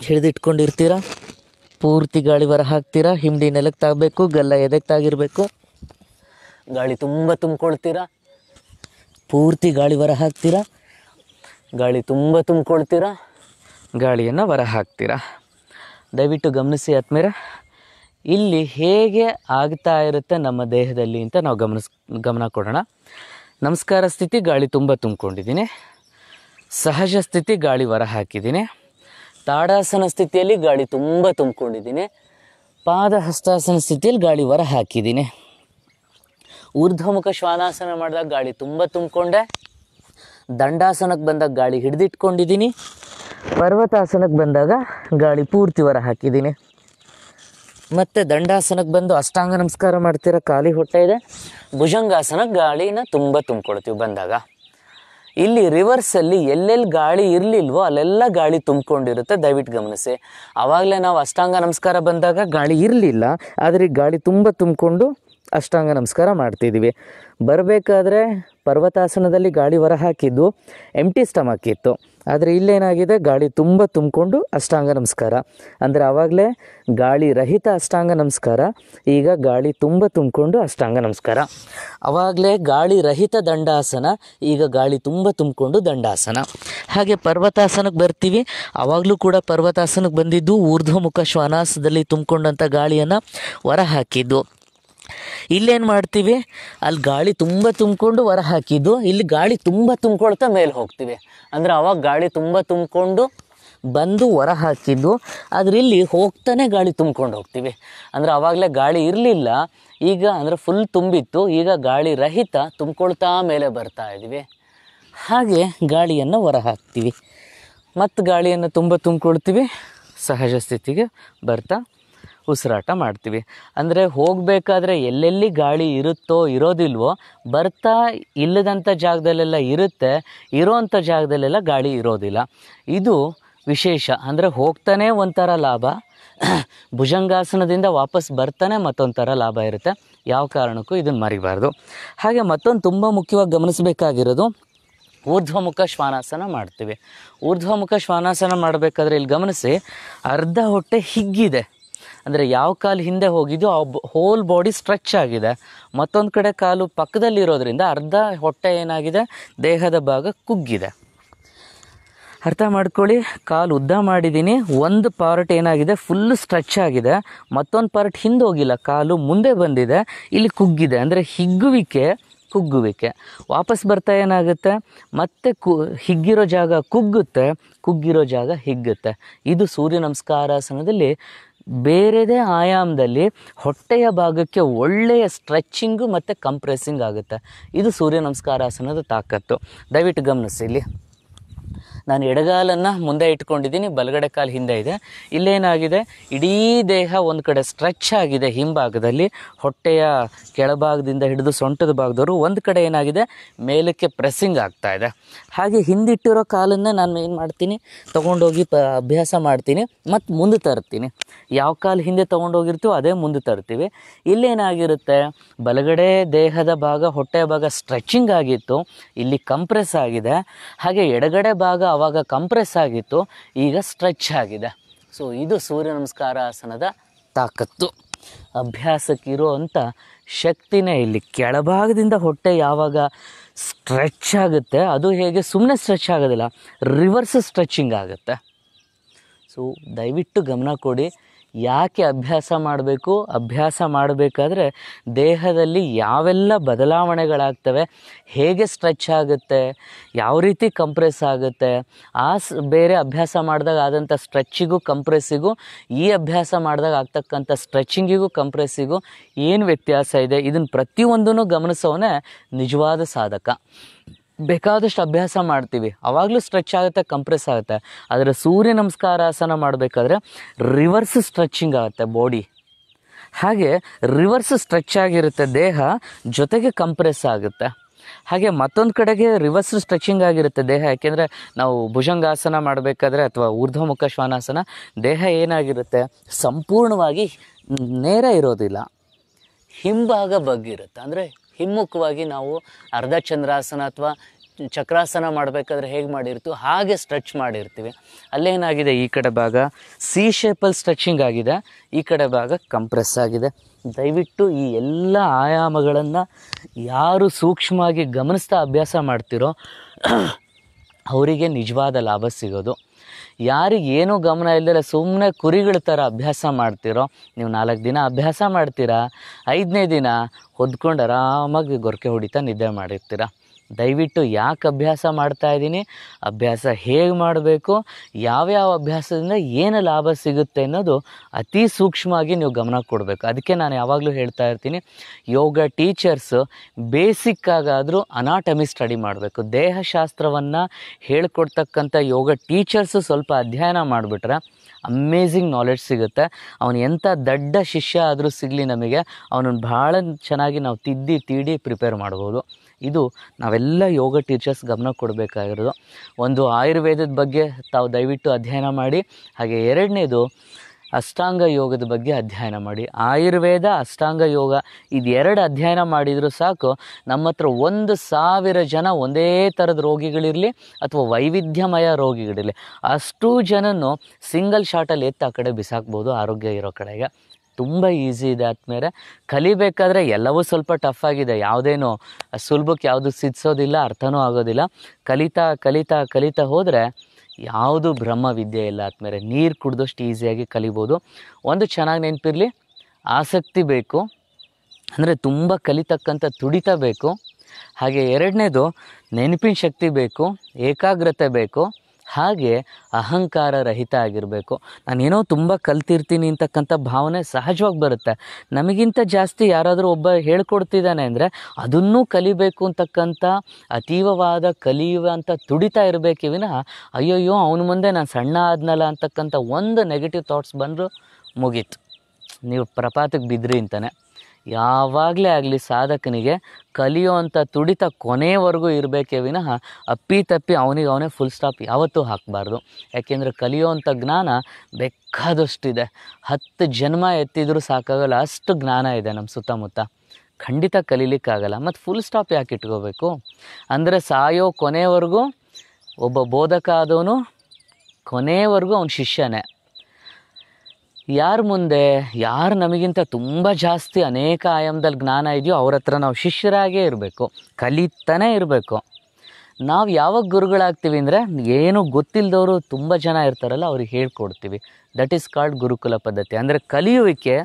ಹಿಡಿದಿಟ್ಕೊಂಡಿರ್ತೀರ ಪೂರ್ತಿ ಗಾಳಿ ಬರ ಹಾಕ್ತೀರಾ ಹಿಂಡಿ ನೆಲಕ್ಕೆ ತಾಗಬೇಕು ಗಲ್ಲ ಎದೆಗೆ ತಾಗಿರಬೇಕು ಗಾಳಿ ತುಂಬ ತುಂಬಿಕೊಳ್ತೀರಾ ಪೂರ್ತಿ ಗಾಳಿ ಹೊರ ಹಾಕ್ತೀರಾ ಗಾಳಿ ತುಂಬ ತುಂಬಿಕೊಳ್ತೀರಾ ಗಾಳಿಯನ್ನು ಹೊರ ಹಾಕ್ತೀರಾ ದಯವಿಟ್ಟು ಗಮನಿಸಿ ಆತ್ಮೀರ ಇಲ್ಲಿ ಹೇಗೆ ಆಗ್ತಾ ಇರುತ್ತೆ ನಮ್ಮ ದೇಹದಲ್ಲಿ ಅಂತ ನಾವು ಗಮನಿಸ್ ಗಮನ ಕೊಡೋಣ ನಮಸ್ಕಾರ ಸ್ಥಿತಿ ಗಾಳಿ ತುಂಬ ತುಂಬಿಕೊಂಡಿದ್ದೀನಿ ಸಹಜ ಸ್ಥಿತಿ ಗಾಳಿ ಹೊರ ಹಾಕಿದ್ದೀನಿ ತಾಡಾಸನ ಸ್ಥಿತಿಯಲ್ಲಿ ಗಾಳಿ ತುಂಬ ತುಂಬಿಕೊಂಡಿದ್ದೀನಿ ಪಾದ ಹಸ್ತಾಸನ ಸ್ಥಿತಿಯಲ್ಲಿ ಗಾಳಿ ಹೊರ ಹಾಕಿದ್ದೀನಿ ಊರ್ಧ್ವಮುಖ ಶ್ವಾನಾಸನ ಮಾಡಿದಾಗ ಗಾಳಿ ತುಂಬ ತುಂಬಿಕೊಂಡೆ ದಂಡಾಸನಕ್ಕೆ ಬಂದಾಗ ಗಾಳಿ ಹಿಡಿದಿಟ್ಕೊಂಡಿದ್ದೀನಿ ಪರ್ವತಾಸನಕ್ಕೆ ಬಂದಾಗ ಗಾಳಿ ಪೂರ್ತಿ ಹೊರ ಹಾಕಿದ್ದೀನಿ ಮತ್ತು ದಂಡಾಸನಕ್ಕೆ ಬಂದು ಅಷ್ಟಾಂಗ ನಮಸ್ಕಾರ ಮಾಡ್ತಿರೋ ಖಾಲಿ ಹೊಟ್ಟೆ ಇದೆ ಭುಜಂಗಾಸನಕ್ಕೆ ಗಾಳಿನ ತುಂಬ ತುಂಬ್ಕೊಳ್ತೀವಿ ಬಂದಾಗ ಇಲ್ಲಿ ರಿವರ್ಸಲ್ಲಿ ಎಲ್ಲೆಲ್ಲಿ ಗಾಳಿ ಇರಲಿಲ್ವೋ ಅಲ್ಲೆಲ್ಲ ಗಾಳಿ ತುಂಬಿಕೊಂಡಿರುತ್ತೆ ದಯವಿಟ್ಟು ಗಮನಿಸಿ ಆವಾಗಲೇ ನಾವು ಅಷ್ಟಾಂಗ ನಮಸ್ಕಾರ ಬಂದಾಗ ಗಾಳಿ ಇರಲಿಲ್ಲ ಆದರೆ ಗಾಳಿ ತುಂಬ ತುಂಬಿಕೊಂಡು ಅಷ್ಟಾಂಗ ನಮಸ್ಕಾರ ಮಾಡ್ತಿದ್ದೀವಿ ಬರಬೇಕಾದ್ರೆ ಪರ್ವತಾಸನದಲ್ಲಿ ಗಾಳಿ ಹೊರ ಹಾಕಿದ್ದು ಎಂಟಿ ಸ್ಟಮಕ್ ಇತ್ತು ಆದರೆ ಇಲ್ಲೇನಾಗಿದೆ ಗಾಳಿ ತುಂಬ ತುಂಬಿಕೊಂಡು ಅಷ್ಟಾಂಗ ನಮಸ್ಕಾರ ಅಂದರೆ ಆವಾಗಲೇ ಗಾಳಿ ರಹಿತ ಅಷ್ಟಾಂಗ ನಮಸ್ಕಾರ ಈಗ ಗಾಳಿ ತುಂಬ ತುಂಬಿಕೊಂಡು ಅಷ್ಟಾಂಗ ನಮಸ್ಕಾರ ಆವಾಗಲೇ ಗಾಳಿ ರಹಿತ ದಂಡಾಸನ ಈಗ ಗಾಳಿ ತುಂಬ ತುಂಬಿಕೊಂಡು ದಂಡಾಸನ ಹಾಗೆ ಪರ್ವತಾಸನಕ್ಕೆ ಬರ್ತೀವಿ ಆವಾಗಲೂ ಕೂಡ ಪರ್ವತಾಸನಕ್ಕೆ ಬಂದಿದ್ದು ಊರ್ಧ್ವಮುಖ ಶ್ವಾನಾಸದಲ್ಲಿ ತುಂಬಿಕೊಂಡಂಥ ಗಾಳಿಯನ್ನು ಹೊರ ಹಾಕಿದ್ದು ಇಲ್ಲೇನು ಮಾಡ್ತೀವಿ ಅಲ್ಲಿ ಗಾಳಿ ತುಂಬ ತುಂಬಿಕೊಂಡು ಹೊರ ಹಾಕಿದ್ದು ಇಲ್ಲಿ ಗಾಳಿ ತುಂಬ ತುಂಬ್ಕೊಳ್ತಾ ಮೇಲೆ ಹೋಗ್ತೀವಿ ಅಂದರೆ ಅವಾಗ ಗಾಳಿ ತುಂಬ ತುಂಬಿಕೊಂಡು ಬಂದು ಹೊರ ಹಾಕಿದ್ದು ಆದರೆ ಇಲ್ಲಿ ಹೋಗ್ತಾನೆ ಗಾಳಿ ತುಂಬ್ಕೊಂಡು ಹೋಗ್ತೀವಿ ಅಂದರೆ ಆವಾಗಲೇ ಗಾಳಿ ಇರಲಿಲ್ಲ ಈಗ ಅಂದರೆ ಫುಲ್ ತುಂಬಿತ್ತು ಈಗ ಗಾಳಿ ರಹಿತ ತುಂಬ್ಕೊಳ್ತಾ ಮೇಲೆ ಬರ್ತಾ ಇದ್ದೀವಿ ಹಾಗೆ ಗಾಳಿಯನ್ನು ಹೊರ ಹಾಕ್ತೀವಿ ಮತ್ತು ಗಾಳಿಯನ್ನು ತುಂಬ ತುಂಬ್ಕೊಳ್ತೀವಿ ಸಹಜ ಸ್ಥಿತಿಗೆ ಬರ್ತಾ ಉಸಿರಾಟ ಮಾಡ್ತೀವಿ ಅಂದರೆ ಹೋಗಬೇಕಾದ್ರೆ ಎಲ್ಲೆಲ್ಲಿ ಗಾಳಿ ಇರುತ್ತೋ ಇರೋದಿಲ್ವೋ ಬರ್ತಾ ಇಲ್ಲದಂಥ ಜಾಗದಲ್ಲೆಲ್ಲ ಇರುತ್ತೆ ಇರೋವಂಥ ಜಾಗದಲ್ಲೆಲ್ಲ ಗಾಳಿ ಇರೋದಿಲ್ಲ ಇದು ವಿಶೇಷ ಅಂದರೆ ಹೋಗ್ತಾನೆ ಒಂಥರ ಲಾಭ ಭುಜಂಗಾಸನದಿಂದ ವಾಪಸ್ ಬರ್ತಾನೆ ಮತ್ತೊಂಥರ ಲಾಭ ಇರುತ್ತೆ ಯಾವ ಕಾರಣಕ್ಕೂ ಇದನ್ನು ಮರಿಬಾರ್ದು ಹಾಗೆ ಮತ್ತೊಂದು ತುಂಬ ಮುಖ್ಯವಾಗಿ ಗಮನಿಸಬೇಕಾಗಿರೋದು ಊರ್ಧ್ವಮುಖ ಶ್ವಾನಾಸನ ಮಾಡ್ತೀವಿ ಊರ್ಧ್ವಮುಖ ಶ್ವಾನಾಸನ ಮಾಡಬೇಕಾದ್ರೆ ಇಲ್ಲಿ ಗಮನಿಸಿ ಅರ್ಧ ಹೊಟ್ಟೆ ಹಿಗ್ಗಿದೆ ಅಂದರೆ ಯಾವ ಕಾಲು ಹಿಂದೆ ಹೋಗಿದ್ದು ಆ ಹೋಲ್ ಬಾಡಿ ಸ್ಟ್ರೆಚ್ ಆಗಿದೆ ಮತ್ತೊಂದು ಕಡೆ ಕಾಲು ಪಕ್ಕದಲ್ಲಿರೋದ್ರಿಂದ ಅರ್ಧ ಹೊಟ್ಟೆ ಏನಾಗಿದೆ ದೇಹದ ಭಾಗ ಕುಗ್ಗಿದೆ ಅರ್ಥ ಮಾಡ್ಕೊಳ್ಳಿ ಕಾಲು ಉದ್ದ ಮಾಡಿದ್ದೀನಿ ಒಂದು ಪಾರ್ಟ್ ಏನಾಗಿದೆ ಫುಲ್ ಸ್ಟ್ರೆಚ್ ಆಗಿದೆ ಮತ್ತೊಂದು ಪಾರ್ಟ್ ಹಿಂದೆ ಹೋಗಿಲ್ಲ ಕಾಲು ಮುಂದೆ ಬಂದಿದೆ ಇಲ್ಲಿ ಕುಗ್ಗಿದೆ ಅಂದರೆ ಹಿಗ್ಗುವಿಕೆ ಕುಗ್ಗುವಿಕೆ ವಾಪಸ್ ಬರ್ತಾ ಏನಾಗುತ್ತೆ ಮತ್ತೆ ಕು ಹಿಗ್ಗಿರೋ ಜಾಗ ಕುಗ್ಗುತ್ತೆ ಕುಗ್ಗಿರೋ ಜಾಗ ಹಿಗ್ಗುತ್ತೆ ಇದು ಸೂರ್ಯ ನಮಸ್ಕಾರಾಸನದಲ್ಲಿ ಬೇರೆದೇ ಆಯಾಮದಲ್ಲಿ ಹೊಟ್ಟೆಯ ಭಾಗಕ್ಕೆ ಒಳ್ಳೆಯ ಸ್ಟ್ರೆಚ್ಚಿಂಗು ಮತ್ತು ಕಂಪ್ರೆಸ್ಸಿಂಗ್ ಆಗುತ್ತೆ ಇದು ಸೂರ್ಯ ಆಸನದ ತಾಕತ್ತು ದಯವಿಟ್ಟು ಗಮನಿಸಿ ಇಲ್ಲಿ ನಾನು ಎಡಗಾಲನ್ನು ಮುಂದೆ ಇಟ್ಕೊಂಡಿದ್ದೀನಿ ಬಲಗಡೆ ಕಾಲು ಹಿಂದೆ ಇದೆ ಇಲ್ಲೇನಾಗಿದೆ ಇಡೀ ದೇಹ ಒಂದು ಕಡೆ ಸ್ಟ್ರೆಚ್ ಆಗಿದೆ ಹಿಂಭಾಗದಲ್ಲಿ ಹೊಟ್ಟೆಯ ಕೆಳಭಾಗದಿಂದ ಹಿಡಿದು ಸೊಂಟದ ಭಾಗದವರು ಒಂದು ಕಡೆ ಏನಾಗಿದೆ ಮೇಲಕ್ಕೆ ಪ್ರೆಸ್ಸಿಂಗ್ ಆಗ್ತಾ ಇದೆ ಹಾಗೆ ಹಿಂದಿಟ್ಟಿರೋ ಕಾಲನ್ನು ನಾನು ಏನು ಮಾಡ್ತೀನಿ ತೊಗೊಂಡೋಗಿ ಪ ಅಭ್ಯಾಸ ಮಾಡ್ತೀನಿ ಮತ್ತು ಮುಂದೆ ತರ್ತೀನಿ ಯಾವ ಕಾಲು ಹಿಂದೆ ತೊಗೊಂಡೋಗಿರ್ತೀವೋ ಅದೇ ಮುಂದೆ ತರ್ತೀವಿ ಇಲ್ಲೇನಾಗಿರುತ್ತೆ ಬಲಗಡೆ ದೇಹದ ಭಾಗ ಹೊಟ್ಟೆಯ ಭಾಗ ಸ್ಟ್ರೆಚಿಂಗ್ ಆಗಿತ್ತು ಇಲ್ಲಿ ಕಂಪ್ರೆಸ್ ಆಗಿದೆ ಹಾಗೆ ಎಡಗಡೆ ಭಾಗ ಆವಾಗ ಕಂಪ್ರೆಸ್ ಆಗಿತ್ತು ಈಗ ಸ್ಟ್ರೆಚ್ ಆಗಿದೆ ಸೊ ಇದು ಸೂರ್ಯ ನಮಸ್ಕಾರ ಆಸನದ ತಾಕತ್ತು ಅಭ್ಯಾಸಕ್ಕಿರೋವಂಥ ಶಕ್ತಿನೇ ಇಲ್ಲಿ ಕೆಳಭಾಗದಿಂದ ಹೊಟ್ಟೆ ಯಾವಾಗ ಸ್ಟ್ರೆಚ್ ಆಗುತ್ತೆ ಅದು ಹೇಗೆ ಸುಮ್ಮನೆ ಸ್ಟ್ರೆಚ್ ಆಗೋದಿಲ್ಲ ರಿವರ್ಸ್ ಸ್ಟ್ರೆಚಿಂಗ್ ಆಗುತ್ತೆ ಸೊ ದಯವಿಟ್ಟು ಗಮನ ಕೊಡಿ ಯಾಕೆ ಅಭ್ಯಾಸ ಮಾಡಬೇಕು ಅಭ್ಯಾಸ ಮಾಡಬೇಕಾದ್ರೆ ದೇಹದಲ್ಲಿ ಯಾವೆಲ್ಲ ಬದಲಾವಣೆಗಳಾಗ್ತವೆ ಹೇಗೆ ಸ್ಟ್ರೆಚ್ ಆಗುತ್ತೆ ಯಾವ ರೀತಿ ಕಂಪ್ರೆಸ್ ಆಗುತ್ತೆ ಆ ಬೇರೆ ಅಭ್ಯಾಸ ಮಾಡಿದಾಗ ಆದಂಥ ಸ್ಟ್ರೆಚ್ಚಿಗೂ ಕಂಪ್ರೆಸ್ಸಿಗೂ ಈ ಅಭ್ಯಾಸ ಮಾಡಿದಾಗ ಆಗ್ತಕ್ಕಂಥ ಸ್ಟ್ರೆಚಿಂಗಿಗೂ ಕಂಪ್ರೆಸ್ಸಿಗೂ ಏನು ವ್ಯತ್ಯಾಸ ಇದೆ ಇದನ್ನು ಪ್ರತಿಯೊಂದನ್ನು ಗಮನಿಸೋನೇ ನಿಜವಾದ ಸಾಧಕ ಬೇಕಾದಷ್ಟು ಅಭ್ಯಾಸ ಮಾಡ್ತೀವಿ ಅವಾಗಲೂ ಸ್ಟ್ರೆಚ್ ಆಗುತ್ತೆ ಕಂಪ್ರೆಸ್ ಆಗುತ್ತೆ ಆದರೆ ಸೂರ್ಯ ನಮಸ್ಕಾರ ಆಸನ ಮಾಡಬೇಕಾದ್ರೆ ರಿವರ್ಸ್ ಸ್ಟ್ರೆಚಿಂಗ್ ಆಗುತ್ತೆ ಬಾಡಿ ಹಾಗೆ ರಿವರ್ಸ್ ಸ್ಟ್ರೆಚ್ ಆಗಿರುತ್ತೆ ದೇಹ ಜೊತೆಗೆ ಕಂಪ್ರೆಸ್ ಆಗುತ್ತೆ ಹಾಗೆ ಮತ್ತೊಂದು ಕಡೆಗೆ ರಿವರ್ಸ್ ಸ್ಟ್ರೆಚಿಂಗ್ ಆಗಿರುತ್ತೆ ದೇಹ ಯಾಕೆಂದರೆ ನಾವು ಭುಜಂಗಾಸನ ಮಾಡಬೇಕಾದ್ರೆ ಅಥವಾ ಊರ್ಧ್ವಮುಖ ಶ್ವಾನಾಸನ ದೇಹ ಏನಾಗಿರುತ್ತೆ ಸಂಪೂರ್ಣವಾಗಿ ನೇರ ಇರೋದಿಲ್ಲ ಹಿಂಭಾಗ ಬಗ್ಗಿರುತ್ತೆ ಅಂದರೆ ಹಿಮ್ಮುಖವಾಗಿ ನಾವು ಅರ್ಧ ಚಂದ್ರಾಸನ ಅಥವಾ ಚಕ್ರಾಸನ ಮಾಡಬೇಕಾದ್ರೆ ಹೇಗೆ ಮಾಡಿರ್ತೀವಿ ಹಾಗೆ ಸ್ಟ್ರೆಚ್ ಮಾಡಿರ್ತೀವಿ ಅಲ್ಲೇನಾಗಿದೆ ಈ ಕಡೆ ಭಾಗ ಸಿ ಶೇಪಲ್ಲಿ ಸ್ಟ್ರೆಚಿಂಗ್ ಆಗಿದೆ ಈ ಕಡೆ ಭಾಗ ಕಂಪ್ರೆಸ್ ಆಗಿದೆ ದಯವಿಟ್ಟು ಈ ಎಲ್ಲ ಆಯಾಮಗಳನ್ನು ಯಾರು ಸೂಕ್ಷ್ಮವಾಗಿ ಗಮನಿಸ್ತಾ ಅಭ್ಯಾಸ ಮಾಡ್ತಿರೋ ಅವರಿಗೆ ನಿಜವಾದ ಲಾಭ ಸಿಗೋದು ಯಾರಿಗೇನೂ ಗಮನ ಇಲ್ಲದೆ ಸುಮ್ಮನೆ ಕುರಿಗಳ ಥರ ಅಭ್ಯಾಸ ಮಾಡ್ತೀರೋ ನೀವು ನಾಲ್ಕು ದಿನ ಅಭ್ಯಾಸ ಮಾಡ್ತೀರಾ ಐದನೇ ದಿನ ಹೊದ್ಕೊಂಡು ಆರಾಮಾಗಿ ಗೊರಕೆ ಹೊಡಿತಾ ನಿದ್ದೆ ಮಾಡಿರ್ತೀರ ದಯವಿಟ್ಟು ಯಾಕೆ ಅಭ್ಯಾಸ ಮಾಡ್ತಾ ಇದ್ದೀನಿ ಅಭ್ಯಾಸ ಹೇಗೆ ಮಾಡಬೇಕು ಯಾವ್ಯಾವ ಅಭ್ಯಾಸದಿಂದ ಏನು ಲಾಭ ಸಿಗುತ್ತೆ ಅನ್ನೋದು ಅತಿ ಸೂಕ್ಷ್ಮವಾಗಿ ನೀವು ಗಮನ ಕೊಡಬೇಕು ಅದಕ್ಕೆ ನಾನು ಯಾವಾಗಲೂ ಹೇಳ್ತಾ ಇರ್ತೀನಿ ಯೋಗ ಟೀಚರ್ಸ್ ಬೇಸಿಕ್ಕಾಗಾದರೂ ಅನಾಟಮಿ ಸ್ಟಡಿ ಮಾಡಬೇಕು ದೇಹಶಾಸ್ತ್ರವನ್ನು ಹೇಳ್ಕೊಡ್ತಕ್ಕಂಥ ಯೋಗ ಟೀಚರ್ಸು ಸ್ವಲ್ಪ ಅಧ್ಯಯನ ಮಾಡಿಬಿಟ್ರೆ ಅಮೇಝಿಂಗ್ ನಾಲೆಡ್ಜ್ ಸಿಗುತ್ತೆ ಅವನು ಎಂಥ ದೊಡ್ಡ ಶಿಷ್ಯ ಆದರೂ ಸಿಗಲಿ ನಮಗೆ ಅವನನ್ನು ಭಾಳ ಚೆನ್ನಾಗಿ ನಾವು ತಿದ್ದಿ ತೀಡಿ ಪ್ರಿಪೇರ್ ಮಾಡ್ಬೋದು ಇದು ನಾವೆಲ್ಲ ಯೋಗ ಟೀಚರ್ಸ್ ಗಮನ ಕೊಡಬೇಕಾಗಿರೋದು ಒಂದು ಆಯುರ್ವೇದದ ಬಗ್ಗೆ ತಾವು ದಯವಿಟ್ಟು ಅಧ್ಯಯನ ಮಾಡಿ ಹಾಗೆ ಎರಡನೇದು ಅಷ್ಟಾಂಗ ಯೋಗದ ಬಗ್ಗೆ ಅಧ್ಯಯನ ಮಾಡಿ ಆಯುರ್ವೇದ ಅಷ್ಟಾಂಗ ಯೋಗ ಇದೆರಡು ಅಧ್ಯಯನ ಮಾಡಿದರೂ ಸಾಕು ನಮ್ಮ ಹತ್ರ ಒಂದು ಸಾವಿರ ಜನ ಒಂದೇ ಥರದ ರೋಗಿಗಳಿರಲಿ ಅಥವಾ ವೈವಿಧ್ಯಮಯ ರೋಗಿಗಳಿರಲಿ ಅಷ್ಟು ಜನನು ಸಿಂಗಲ್ ಶಾಟಲ್ಲಿ ಎತ್ತ ಆ ಕಡೆ ಬಿಸಾಕ್ಬೋದು ಆರೋಗ್ಯ ಇರೋ ಕಡೆಗೆ ತುಂಬ ಈಸಿ ಇದೆ ಆದ್ಮೇಲೆ ಕಲಿಬೇಕಾದ್ರೆ ಎಲ್ಲವೂ ಸ್ವಲ್ಪ ಟಫ್ ಆಗಿದೆ ಯಾವುದೇನೋ ಸುಲಭಕ್ಕೆ ಯಾವುದು ಸಿದ್ಧಿಸೋದಿಲ್ಲ ಅರ್ಥನೂ ಆಗೋದಿಲ್ಲ ಕಲಿತಾ ಕಲಿತಾ ಕಲಿತಾ ಹೋದರೆ ಯಾವುದು ಬ್ರಹ್ಮ ವಿದ್ಯೆ ಇಲ್ಲ ಆದ್ಮೇಲೆ ನೀರು ಕುಡ್ದಷ್ಟು ಈಸಿಯಾಗಿ ಕಲಿಬೋದು ಒಂದು ಚೆನ್ನಾಗಿ ನೆನಪಿರಲಿ ಆಸಕ್ತಿ ಬೇಕು ಅಂದರೆ ತುಂಬ ಕಲಿತಕ್ಕಂಥ ತುಡಿತ ಬೇಕು ಹಾಗೆ ಎರಡನೇದು ನೆನಪಿನ ಶಕ್ತಿ ಬೇಕು ಏಕಾಗ್ರತೆ ಬೇಕು ಹಾಗೆ ಅಹಂಕಾರ ರಹಿತ ಆಗಿರಬೇಕು ನಾನೇನೋ ತುಂಬ ಕಲ್ತಿರ್ತೀನಿ ಅಂತಕ್ಕಂಥ ಭಾವನೆ ಸಹಜವಾಗಿ ಬರುತ್ತೆ ನಮಗಿಂತ ಜಾಸ್ತಿ ಯಾರಾದರೂ ಒಬ್ಬ ಹೇಳ್ಕೊಡ್ತಿದ್ದಾನೆ ಅಂದರೆ ಅದನ್ನೂ ಕಲಿಬೇಕು ಅಂತಕ್ಕಂಥ ಅತೀವವಾದ ಕಲಿಯುವ ಅಂತ ತುಡಿತಾ ಇರಬೇಕು ವಿನಃ ಅಯ್ಯೋಯ್ಯೋ ಅವನ ಮುಂದೆ ನಾನು ಸಣ್ಣ ಆದ್ನಲ್ಲ ಅಂತಕ್ಕಂಥ ಒಂದು ನೆಗೆಟಿವ್ ಥಾಟ್ಸ್ ಬಂದರೂ ಮುಗೀತು ನೀವು ಪ್ರಪಾತಕ್ಕೆ ಬಿದ್ರಿ ಅಂತಾನೆ ಯಾವಾಗಲೇ ಆಗಲಿ ಸಾಧಕನಿಗೆ ಕಲಿಯುವಂಥ ತುಡಿತ ಕೊನೆಯವರೆಗೂ ಇರಬೇಕೇ ವಿನಃ ಅಪ್ಪಿ ತಪ್ಪಿ ಅವನಿಗೆ ಅವನೇ ಫುಲ್ ಸ್ಟಾಪ್ ಯಾವತ್ತೂ ಹಾಕಬಾರ್ದು ಯಾಕೆಂದರೆ ಕಲಿಯುವಂಥ ಜ್ಞಾನ ಬೇಕಾದಷ್ಟಿದೆ ಹತ್ತು ಜನ್ಮ ಎತ್ತಿದ್ರೂ ಸಾಕಾಗಲ್ಲ ಅಷ್ಟು ಜ್ಞಾನ ಇದೆ ನಮ್ಮ ಸುತ್ತಮುತ್ತ ಖಂಡಿತ ಕಲೀಲಿಕ್ಕಾಗಲ್ಲ ಮತ್ತು ಫುಲ್ ಸ್ಟಾಪ್ ಯಾಕೆ ಇಟ್ಕೋಬೇಕು ಅಂದರೆ ಸಾಯೋ ಕೊನೆಯವರೆಗೂ ಒಬ್ಬ ಬೋಧಕ ಆದವನು ಕೊನೆಯವರೆಗೂ ಅವನ ಶಿಷ್ಯನೇ ಯಾರ ಮುಂದೆ ಯಾರು ನಮಗಿಂತ ತುಂಬ ಜಾಸ್ತಿ ಅನೇಕ ಆಯಾಮದಲ್ಲಿ ಜ್ಞಾನ ಇದೆಯೋ ಅವ್ರ ಹತ್ರ ನಾವು ಶಿಷ್ಯರಾಗೇ ಇರಬೇಕು ಕಲಿತಾನೇ ಇರಬೇಕು ನಾವು ಯಾವಾಗ ಗುರುಗಳಾಗ್ತೀವಿ ಅಂದರೆ ಏನು ಗೊತ್ತಿಲ್ಲದವರು ತುಂಬ ಜನ ಇರ್ತಾರಲ್ಲ ಅವ್ರಿಗೆ ಹೇಳ್ಕೊಡ್ತೀವಿ ದಟ್ ಈಸ್ ಕಾಲ್ಡ್ ಗುರುಕುಲ ಪದ್ಧತಿ ಅಂದರೆ ಕಲಿಯುವಿಕೆ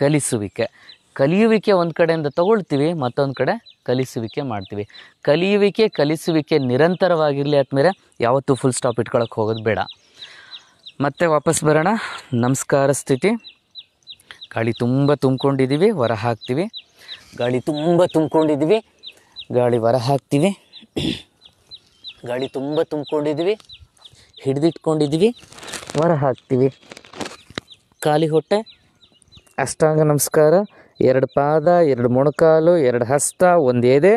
ಕಲಿಸುವಿಕೆ ಕಲಿಯುವಿಕೆ ಒಂದು ಕಡೆಯಿಂದ ತಗೊಳ್ತೀವಿ ಮತ್ತೊಂದು ಕಡೆ ಕಲಿಸುವಿಕೆ ಮಾಡ್ತೀವಿ ಕಲಿಯುವಿಕೆ ಕಲಿಸುವಿಕೆ ನಿರಂತರವಾಗಿರಲಿ ಆದಮೇಲೆ ಯಾವತ್ತೂ ಫುಲ್ ಸ್ಟಾಪ್ ಇಟ್ಕೊಳಕ್ಕೆ ಹೋಗೋದು ಬೇಡ ಮತ್ತೆ ವಾಪಸ್ ಬರೋಣ ನಮಸ್ಕಾರ ಸ್ಥಿತಿ ಗಾಳಿ ತುಂಬ ತುಂಬ್ಕೊಂಡಿದ್ದೀವಿ ಹೊರ ಹಾಕ್ತೀವಿ ಗಾಳಿ ತುಂಬ ತುಂಬ್ಕೊಂಡಿದ್ವಿ ಗಾಳಿ ಹೊರ ಹಾಕ್ತೀವಿ ಗಾಳಿ ತುಂಬ ತುಂಬಿಕೊಂಡಿದ್ದೀವಿ ಹಿಡಿದಿಟ್ಕೊಂಡಿದ್ದೀವಿ ಹೊರ ಹಾಕ್ತೀವಿ ಖಾಲಿ ಹೊಟ್ಟೆ ಅಷ್ಟಾಂಗ ನಮಸ್ಕಾರ ಎರಡು ಪಾದ ಎರಡು ಮೊಣಕಾಲು ಎರಡು ಹಸ್ತ ಒಂದು ಎದೆ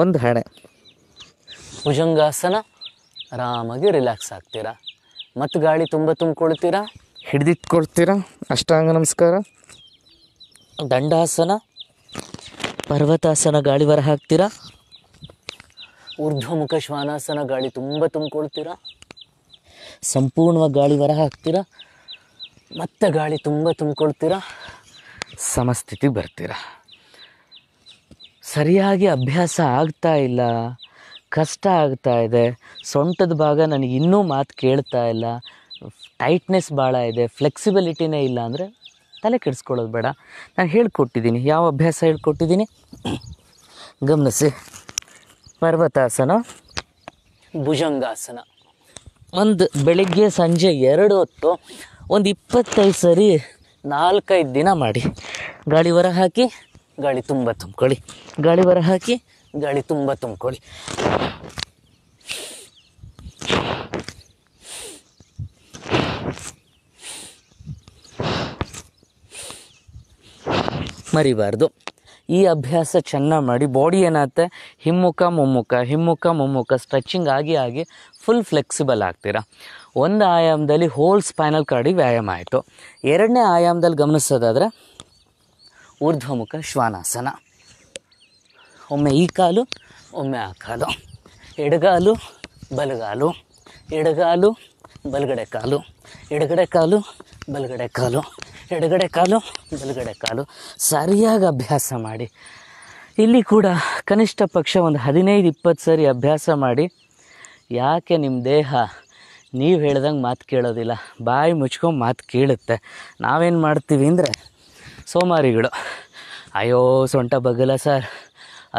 ಒಂದು ಹಣೆ ಭುಜಂಗಾಸನ ಆರಾಮಾಗಿ ರಿಲ್ಯಾಕ್ಸ್ ಆಗ್ತೀರಾ ಮತ್ತು ಗಾಳಿ ತುಂಬ ತುಂಬಿಕೊಳ್ತೀರಾ ಹಿಡಿದಿಟ್ಕೊಳ್ತೀರ ಅಷ್ಟಾಂಗ ನಮಸ್ಕಾರ ದಂಡಾಸನ ಪರ್ವತಾಸನ ಗಾಳಿ ಹೊರ ಹಾಕ್ತೀರ ಊರ್ಧ್ವಮುಖ ಶ್ವಾನಾಸನ ಗಾಳಿ ತುಂಬ ತುಂಬಿಕೊಳ್ತೀರಾ ಸಂಪೂರ್ಣವಾಗಿ ಗಾಳಿ ಹೊರ ಹಾಕ್ತೀರ ಮತ್ತೆ ಗಾಳಿ ತುಂಬ ತುಂಬಿಕೊಳ್ತೀರಾ ಸಮಸ್ಥಿತಿ ಬರ್ತೀರ ಸರಿಯಾಗಿ ಅಭ್ಯಾಸ ಆಗ್ತಾ ಇಲ್ಲ ಕಷ್ಟ ಆಗ್ತಾ ಇದೆ ಸೊಂಟದ ಭಾಗ ನನಗೆ ಇನ್ನೂ ಮಾತು ಕೇಳ್ತಾ ಇಲ್ಲ ಟೈಟ್ನೆಸ್ ಭಾಳ ಇದೆ ಫ್ಲೆಕ್ಸಿಬಿಲಿಟಿನೇ ಇಲ್ಲ ಅಂದರೆ ತಲೆ ಕೆಡಿಸ್ಕೊಳ್ಳೋದು ಬೇಡ ನಾನು ಹೇಳ್ಕೊಟ್ಟಿದ್ದೀನಿ ಯಾವ ಅಭ್ಯಾಸ ಹೇಳ್ಕೊಟ್ಟಿದ್ದೀನಿ ಗಮನಿಸಿ ಪರ್ವತಾಸನ ಭುಜಂಗಾಸನ ಒಂದು ಬೆಳಿಗ್ಗೆ ಸಂಜೆ ಎರಡು ಹೊತ್ತು ಒಂದು ಇಪ್ಪತ್ತೈದು ಸರಿ ನಾಲ್ಕೈದು ದಿನ ಮಾಡಿ ಗಾಳಿ ಹೊರ ಹಾಕಿ ಗಾಳಿ ತುಂಬ ತುಂಬ್ಕೊಳ್ಳಿ ಗಾಳಿ ಹೊರ ಹಾಕಿ ಗಾಳಿ ತುಂಬ ತುಂಬ್ಕೊಳ್ಳಿ ಮರಿಬಾರ್ದು ಈ ಅಭ್ಯಾಸ ಚೆನ್ನಾಗಿ ಮಾಡಿ ಬಾಡಿ ಏನಾಗುತ್ತೆ ಹಿಮ್ಮುಖ ಮುಮ್ಮುಖ ಹಿಮ್ಮುಖ ಮುಮ್ಮುಖ ಸ್ಟ್ರೆಚಿಂಗ್ ಆಗಿ ಆಗಿ ಫುಲ್ ಫ್ಲೆಕ್ಸಿಬಲ್ ಆಗ್ತೀರಾ ಒಂದು ಆಯಾಮದಲ್ಲಿ ಹೋಲ್ ಸ್ಪೈನಲ್ ಕಾರ್ಡಿ ವ್ಯಾಯಾಮ ಆಯಿತು ಎರಡನೇ ಆಯಾಮದಲ್ಲಿ ಗಮನಿಸೋದಾದರೆ ಊರ್ಧ್ವಮುಖ ಶ್ವಾನಾಸನ ಒಮ್ಮೆ ಈ ಕಾಲು ಒಮ್ಮೆ ಆ ಕಾಲು ಎಡಗಾಲು ಬಲಗಾಲು ಎಡಗಾಲು ಬಲಗಡೆ ಕಾಲು ಎಡಗಡೆ ಕಾಲು ಬಲಗಡೆ ಕಾಲು ಎಡಗಡೆ ಕಾಲು ಬಲಗಡೆ ಕಾಲು ಸರಿಯಾಗಿ ಅಭ್ಯಾಸ ಮಾಡಿ ಇಲ್ಲಿ ಕೂಡ ಕನಿಷ್ಠ ಪಕ್ಷ ಒಂದು ಹದಿನೈದು ಇಪ್ಪತ್ತು ಸರಿ ಅಭ್ಯಾಸ ಮಾಡಿ ಯಾಕೆ ನಿಮ್ಮ ದೇಹ ನೀವು ಹೇಳ್ದಂಗೆ ಮಾತು ಕೇಳೋದಿಲ್ಲ ಬಾಯಿ ಮುಚ್ಕೊಂಡು ಮಾತು ಕೇಳುತ್ತೆ ನಾವೇನು ಮಾಡ್ತೀವಿ ಅಂದರೆ ಸೋಮಾರಿಗಳು ಅಯ್ಯೋ ಸೊಂಟ ಬಗ್ಗಲ್ಲ ಸರ್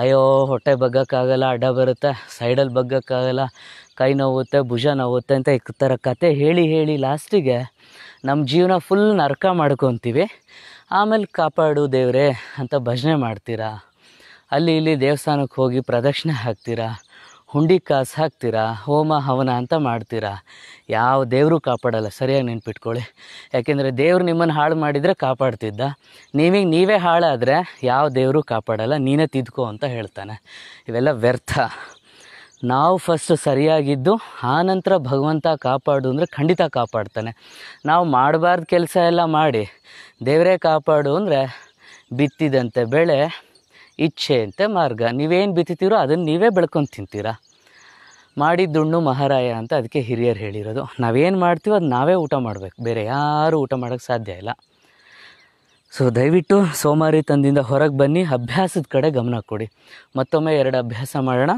ಅಯ್ಯೋ ಹೊಟ್ಟೆ ಬಗ್ಗಕ್ಕಾಗಲ್ಲ ಅಡ್ಡ ಬರುತ್ತೆ ಸೈಡಲ್ಲಿ ಬಗ್ಗಕ್ಕಾಗಲ್ಲ ಕೈ ನೋವುತ್ತೆ ಭುಜ ನೋವುತ್ತೆ ಅಂತ ಈ ಥರ ಕತೆ ಹೇಳಿ ಹೇಳಿ ಲಾಸ್ಟಿಗೆ ನಮ್ಮ ಜೀವನ ಫುಲ್ ನರ್ಕ ಮಾಡ್ಕೊತೀವಿ ಆಮೇಲೆ ಕಾಪಾಡು ದೇವರೇ ಅಂತ ಭಜನೆ ಮಾಡ್ತೀರಾ ಅಲ್ಲಿ ಇಲ್ಲಿ ದೇವಸ್ಥಾನಕ್ಕೆ ಹೋಗಿ ಪ್ರದಕ್ಷಿಣೆ ಹಾಕ್ತೀರಾ ಹುಂಡಿ ಕಾಸು ಹಾಕ್ತೀರಾ ಹೋಮ ಹವನ ಅಂತ ಮಾಡ್ತೀರಾ ಯಾವ ದೇವರು ಕಾಪಾಡಲ್ಲ ಸರಿಯಾಗಿ ನೆನ್ಪಿಟ್ಕೊಳ್ಳಿ ಯಾಕೆಂದರೆ ದೇವ್ರು ನಿಮ್ಮನ್ನು ಹಾಳು ಮಾಡಿದರೆ ಕಾಪಾಡ್ತಿದ್ದ ನೀವೀಗ ನೀವೇ ಹಾಳಾದರೆ ಯಾವ ದೇವರು ಕಾಪಾಡಲ್ಲ ನೀನೇ ತಿದ್ಕೋ ಅಂತ ಹೇಳ್ತಾನೆ ಇವೆಲ್ಲ ವ್ಯರ್ಥ ನಾವು ಫಸ್ಟ್ ಸರಿಯಾಗಿದ್ದು ಆನಂತರ ಭಗವಂತ ಕಾಪಾಡು ಅಂದರೆ ಖಂಡಿತ ಕಾಪಾಡ್ತಾನೆ ನಾವು ಮಾಡಬಾರ್ದು ಕೆಲಸ ಎಲ್ಲ ಮಾಡಿ ದೇವರೇ ಕಾಪಾಡು ಅಂದರೆ ಬಿತ್ತಿದಂತೆ ಬೆಳೆ ಇಚ್ಛೆ ಅಂತ ಮಾರ್ಗ ನೀವೇನು ಬಿತ್ತಿರೋ ಅದನ್ನು ನೀವೇ ಬೆಳ್ಕೊಂಡು ತಿಂತೀರಾ ಮಾಡಿದ್ದುಣ್ಣು ಮಹಾರಾಯ ಅಂತ ಅದಕ್ಕೆ ಹಿರಿಯರು ಹೇಳಿರೋದು ನಾವೇನು ಮಾಡ್ತೀವೋ ಅದು ನಾವೇ ಊಟ ಮಾಡಬೇಕು ಬೇರೆ ಯಾರೂ ಊಟ ಮಾಡೋಕ್ಕೆ ಸಾಧ್ಯ ಇಲ್ಲ ಸೊ ದಯವಿಟ್ಟು ತಂದಿಂದ ಹೊರಗೆ ಬನ್ನಿ ಅಭ್ಯಾಸದ ಕಡೆ ಗಮನ ಕೊಡಿ ಮತ್ತೊಮ್ಮೆ ಎರಡು ಅಭ್ಯಾಸ ಮಾಡೋಣ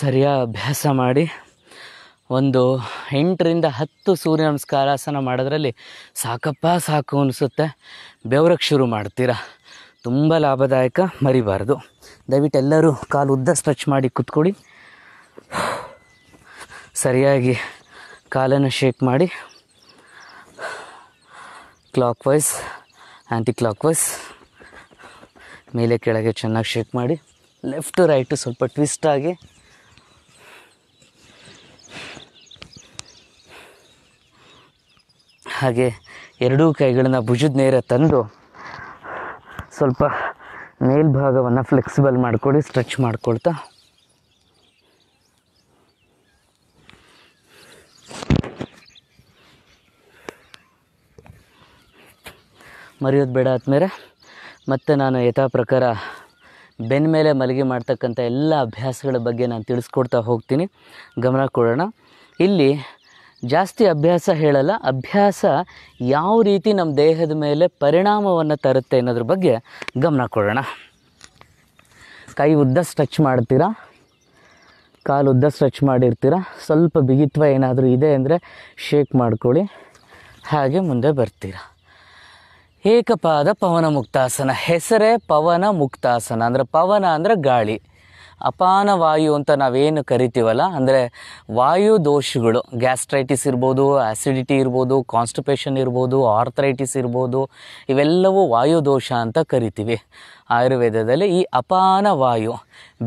ಸರಿಯಾಗಿ ಅಭ್ಯಾಸ ಮಾಡಿ ಒಂದು ಎಂಟರಿಂದ ಹತ್ತು ಸೂರ್ಯ ನಮಸ್ಕಾರಾಸನ ಮಾಡೋದ್ರಲ್ಲಿ ಸಾಕಪ್ಪ ಸಾಕು ಅನಿಸುತ್ತೆ ಬೆವ್ರಕ್ಕೆ ಶುರು ಮಾಡ್ತೀರಾ ತುಂಬ ಲಾಭದಾಯಕ ಮರಿಬಾರ್ದು ದಯವಿಟ್ಟು ಎಲ್ಲರೂ ಕಾಲು ಉದ್ದ ಸ್ಟ್ರೆಚ್ ಮಾಡಿ ಕೂತ್ಕೊಳ್ಳಿ ಸರಿಯಾಗಿ ಕಾಲನ್ನು ಶೇಕ್ ಮಾಡಿ clockwise anticlockwise ಮೇಲೆ ಕೆಳಗೆ ಚೆನ್ನಾಗಿ ಶೇಕ್ ಮಾಡಿ ಲೆಫ್ಟು ರೈಟು ಸ್ವಲ್ಪ ಟ್ವಿಸ್ಟಾಗಿ ಹಾಗೆ ಎರಡೂ ಕೈಗಳನ್ನ ಭುಜದ ನೇರ ತಂದು ಸ್ವಲ್ಪ ಮೇಲ್ಭಾಗವನ್ನು ಫ್ಲೆಕ್ಸಿಬಲ್ ಮಾಡಿಕೊಡಿ ಸ್ಟ್ರೆಚ್ ಮಾಡ್ಕೊಳ್ತಾ ಮರೆಯೋದು ಬೇಡ ಆದಮೇಲೆ ಮತ್ತೆ ನಾನು ಯಥಾ ಪ್ರಕಾರ ಬೆನ್ನ ಮೇಲೆ ಮಲಗಿ ಮಾಡ್ತಕ್ಕಂಥ ಎಲ್ಲ ಅಭ್ಯಾಸಗಳ ಬಗ್ಗೆ ನಾನು ತಿಳಿಸ್ಕೊಡ್ತಾ ಹೋಗ್ತೀನಿ ಗಮನ ಕೊಡೋಣ ಇಲ್ಲಿ ಜಾಸ್ತಿ ಅಭ್ಯಾಸ ಹೇಳಲ್ಲ ಅಭ್ಯಾಸ ಯಾವ ರೀತಿ ನಮ್ಮ ದೇಹದ ಮೇಲೆ ಪರಿಣಾಮವನ್ನು ತರುತ್ತೆ ಅನ್ನೋದ್ರ ಬಗ್ಗೆ ಗಮನ ಕೊಡೋಣ ಕೈ ಉದ್ದ ಸ್ಟ್ರೆಚ್ ಮಾಡ್ತೀರಾ ಕಾಲು ಉದ್ದ ಸ್ಟ್ರೆಚ್ ಮಾಡಿರ್ತೀರಾ ಸ್ವಲ್ಪ ಬಿಗಿತ್ವ ಏನಾದರೂ ಇದೆ ಅಂದರೆ ಶೇಕ್ ಮಾಡ್ಕೊಳ್ಳಿ ಹಾಗೆ ಮುಂದೆ ಬರ್ತೀರಾ ಏಕಪಾದ ಪವನ ಮುಕ್ತಾಸನ ಹೆಸರೇ ಪವನ ಮುಕ್ತಾಸನ ಅಂದರೆ ಪವನ ಅಂದರೆ ಗಾಳಿ ಅಪಾನ ವಾಯು ಅಂತ ನಾವೇನು ಕರಿತೀವಲ್ಲ ಅಂದರೆ ವಾಯು ದೋಷಗಳು ಗ್ಯಾಸ್ಟ್ರೈಟಿಸ್ ಇರ್ಬೋದು ಆ್ಯಸಿಡಿಟಿ ಇರ್ಬೋದು ಕಾನ್ಸ್ಟಿಪೇಷನ್ ಇರ್ಬೋದು ಆರ್ಥ್ರೈಟಿಸ್ ಇರ್ಬೋದು ಇವೆಲ್ಲವೂ ವಾಯು ದೋಷ ಅಂತ ಕರಿತೀವಿ ಆಯುರ್ವೇದದಲ್ಲಿ ಈ ಅಪಾನ ವಾಯು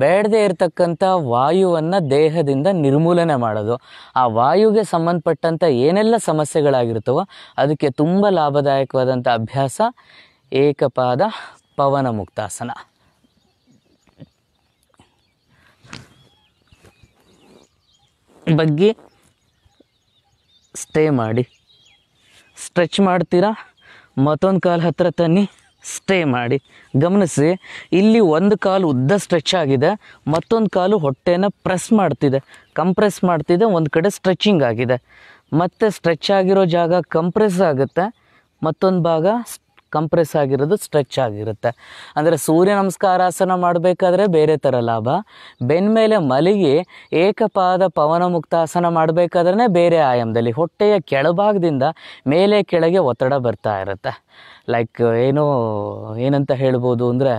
ಬೇಡದೇ ಇರತಕ್ಕಂಥ ವಾಯುವನ್ನು ದೇಹದಿಂದ ನಿರ್ಮೂಲನೆ ಮಾಡೋದು ಆ ವಾಯುಗೆ ಸಂಬಂಧಪಟ್ಟಂಥ ಏನೆಲ್ಲ ಸಮಸ್ಯೆಗಳಾಗಿರ್ತವೋ ಅದಕ್ಕೆ ತುಂಬ ಲಾಭದಾಯಕವಾದಂಥ ಅಭ್ಯಾಸ ಏಕಪಾದ ಪವನ ಮುಕ್ತಾಸನ ಬಗ್ಗೆ ಸ್ಟೇ ಮಾಡಿ ಸ್ಟ್ರೆಚ್ ಮಾಡ್ತೀರಾ ಮತ್ತೊಂದು ಕಾಲು ಹತ್ತಿರ ತನ್ನಿ ಸ್ಟೇ ಮಾಡಿ ಗಮನಿಸಿ ಇಲ್ಲಿ ಒಂದು ಕಾಲು ಉದ್ದ ಸ್ಟ್ರೆಚ್ ಆಗಿದೆ ಮತ್ತೊಂದು ಕಾಲು ಹೊಟ್ಟೆನ ಪ್ರೆಸ್ ಮಾಡ್ತಿದೆ ಕಂಪ್ರೆಸ್ ಮಾಡ್ತಿದೆ ಒಂದು ಕಡೆ ಸ್ಟ್ರೆಚಿಂಗ್ ಆಗಿದೆ ಮತ್ತೆ ಸ್ಟ್ರೆಚ್ ಆಗಿರೋ ಜಾಗ ಕಂಪ್ರೆಸ್ ಆಗುತ್ತೆ ಮತ್ತೊಂದು ಭಾಗ ಕಂಪ್ರೆಸ್ ಆಗಿರೋದು ಸ್ಟ್ರೆಚ್ ಆಗಿರುತ್ತೆ ಅಂದರೆ ಸೂರ್ಯ ನಮಸ್ಕಾರಾಸನ ಮಾಡಬೇಕಾದ್ರೆ ಬೇರೆ ಥರ ಲಾಭ ಬೆನ್ಮೇಲೆ ಮಲಗಿ ಏಕಪಾದ ಪವನ ಮುಕ್ತಾಸನ ಮಾಡಬೇಕಾದ್ರೆ ಬೇರೆ ಆಯಾಮದಲ್ಲಿ ಹೊಟ್ಟೆಯ ಕೆಳಭಾಗದಿಂದ ಮೇಲೆ ಕೆಳಗೆ ಒತ್ತಡ ಬರ್ತಾ ಇರುತ್ತೆ ಲೈಕ್ ಏನು ಏನಂತ ಹೇಳ್ಬೋದು ಅಂದರೆ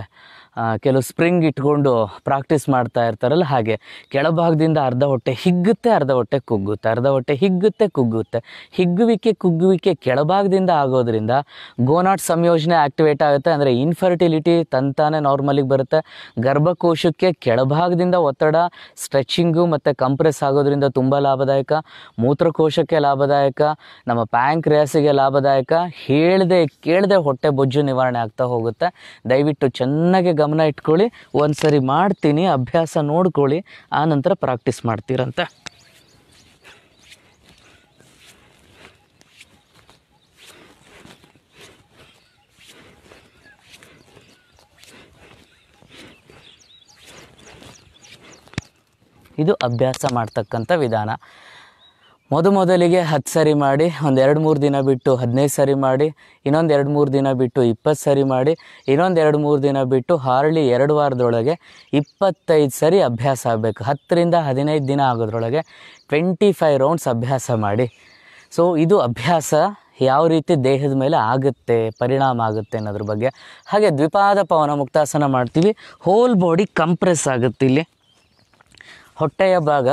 ಕೆಲವು ಸ್ಪ್ರಿಂಗ್ ಇಟ್ಕೊಂಡು ಪ್ರಾಕ್ಟೀಸ್ ಮಾಡ್ತಾ ಇರ್ತಾರಲ್ಲ ಹಾಗೆ ಕೆಳಭಾಗದಿಂದ ಅರ್ಧ ಹೊಟ್ಟೆ ಹಿಗ್ಗುತ್ತೆ ಅರ್ಧ ಹೊಟ್ಟೆ ಕುಗ್ಗುತ್ತೆ ಅರ್ಧ ಹೊಟ್ಟೆ ಹಿಗ್ಗುತ್ತೆ ಕುಗ್ಗುತ್ತೆ ಹಿಗ್ಗುವಿಕೆ ಕುಗ್ಗುವಿಕೆ ಕೆಳಭಾಗದಿಂದ ಆಗೋದ್ರಿಂದ ಗೋನಾಟ್ ಸಂಯೋಜನೆ ಆ್ಯಕ್ಟಿವೇಟ್ ಆಗುತ್ತೆ ಅಂದರೆ ಇನ್ಫರ್ಟಿಲಿಟಿ ತಂತಾನೆ ನಾರ್ಮಲಿಗೆ ಬರುತ್ತೆ ಗರ್ಭಕೋಶಕ್ಕೆ ಕೆಳಭಾಗದಿಂದ ಒತ್ತಡ ಸ್ಟ್ರೆಚಿಂಗು ಮತ್ತು ಕಂಪ್ರೆಸ್ ಆಗೋದ್ರಿಂದ ತುಂಬ ಲಾಭದಾಯಕ ಮೂತ್ರಕೋಶಕ್ಕೆ ಲಾಭದಾಯಕ ನಮ್ಮ ಪ್ಯಾಂಕ್ ರ್ಯಾಸಿಗೆ ಲಾಭದಾಯಕ ಹೇಳ್ದೆ ಕೇಳದೆ ಹೊಟ್ಟೆ ಬೊಜ್ಜು ನಿವಾರಣೆ ಆಗ್ತಾ ಹೋಗುತ್ತೆ ದಯವಿಟ್ಟು ಚೆನ್ನಾಗಿ ಗಮನ ಇಟ್ಕೊಳ್ಳಿ ಒಂದ್ಸರಿ ಮಾಡ್ತೀನಿ ಅಭ್ಯಾಸ ನೋಡ್ಕೊಳ್ಳಿ ಆನಂತರ ಪ್ರಾಕ್ಟೀಸ್ ಮಾಡ್ತೀರಂತ ಇದು ಅಭ್ಯಾಸ ಮಾಡ್ತಕ್ಕಂಥ ವಿಧಾನ ಮೊದಲಿಗೆ ಹತ್ತು ಸರಿ ಮಾಡಿ ಒಂದು ಎರಡು ಮೂರು ದಿನ ಬಿಟ್ಟು ಹದಿನೈದು ಸರಿ ಮಾಡಿ ಇನ್ನೊಂದು ಎರಡು ಮೂರು ದಿನ ಬಿಟ್ಟು ಇಪ್ಪತ್ತು ಸರಿ ಮಾಡಿ ಇನ್ನೊಂದು ಎರಡು ಮೂರು ದಿನ ಬಿಟ್ಟು ಹಾರ್ಡ್ಲಿ ಎರಡು ವಾರದೊಳಗೆ ಇಪ್ಪತ್ತೈದು ಸರಿ ಅಭ್ಯಾಸ ಆಗಬೇಕು ಹತ್ತರಿಂದ ಹದಿನೈದು ದಿನ ಆಗೋದ್ರೊಳಗೆ ಟ್ವೆಂಟಿ ಫೈವ್ ರೌಂಡ್ಸ್ ಅಭ್ಯಾಸ ಮಾಡಿ ಸೊ ಇದು ಅಭ್ಯಾಸ ಯಾವ ರೀತಿ ದೇಹದ ಮೇಲೆ ಆಗುತ್ತೆ ಪರಿಣಾಮ ಆಗುತ್ತೆ ಅನ್ನೋದ್ರ ಬಗ್ಗೆ ಹಾಗೆ ದ್ವಿಪಾದ ಪವನ ಮುಕ್ತಾಸನ ಮಾಡ್ತೀವಿ ಹೋಲ್ ಬಾಡಿ ಕಂಪ್ರೆಸ್ ಆಗುತ್ತೆ ಇಲ್ಲಿ ಹೊಟ್ಟೆಯ ಭಾಗ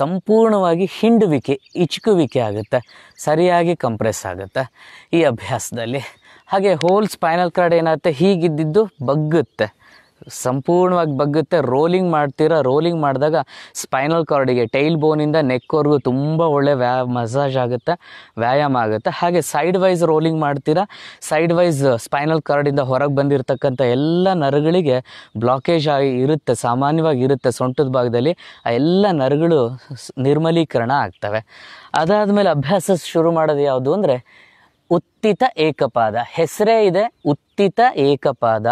ಸಂಪೂರ್ಣವಾಗಿ ಹಿಂಡುವಿಕೆ ಇಚ್ಕುವಿಕೆ ಆಗುತ್ತೆ ಸರಿಯಾಗಿ ಕಂಪ್ರೆಸ್ ಆಗುತ್ತೆ ಈ ಅಭ್ಯಾಸದಲ್ಲಿ ಹಾಗೆ ಹೋಲ್ ಸ್ಪೈನಲ್ ಕಾರ್ಡ್ ಏನಾಗುತ್ತೆ ಹೀಗಿದ್ದಿದ್ದು ಬಗ್ಗುತ್ತೆ ಸಂಪೂರ್ಣವಾಗಿ ಬಗ್ಗುತ್ತೆ ರೋಲಿಂಗ್ ಮಾಡ್ತೀರಾ ರೋಲಿಂಗ್ ಮಾಡಿದಾಗ ಸ್ಪೈನಲ್ ಕಾರ್ಡಿಗೆ ಟೈಲ್ ಬೋನಿಂದ ನೆಕ್ವರೆಗೂ ತುಂಬ ಒಳ್ಳೆ ವ್ಯಾ ಮಸಾಜ್ ಆಗುತ್ತೆ ವ್ಯಾಯಾಮ ಆಗುತ್ತೆ ಹಾಗೆ ಸೈಡ್ ವೈಸ್ ರೋಲಿಂಗ್ ಮಾಡ್ತೀರಾ ಸೈಡ್ ವೈಸ್ ಸ್ಪೈನಲ್ ಕಾರ್ಡಿಂದ ಹೊರಗೆ ಬಂದಿರತಕ್ಕಂಥ ಎಲ್ಲ ನರಗಳಿಗೆ ಬ್ಲಾಕೇಜ್ ಆಗಿ ಇರುತ್ತೆ ಸಾಮಾನ್ಯವಾಗಿ ಇರುತ್ತೆ ಸೊಂಟದ ಭಾಗದಲ್ಲಿ ಆ ಎಲ್ಲ ನರಗಳು ನಿರ್ಮಲೀಕರಣ ಆಗ್ತವೆ ಅದಾದಮೇಲೆ ಅಭ್ಯಾಸ ಶುರು ಮಾಡೋದು ಯಾವುದು ಅಂದರೆ ಉತ್ತಿತ ಏಕಪಾದ ಹೆಸರೇ ಇದೆ ಉತ್ತಿತ ಏಕಪಾದ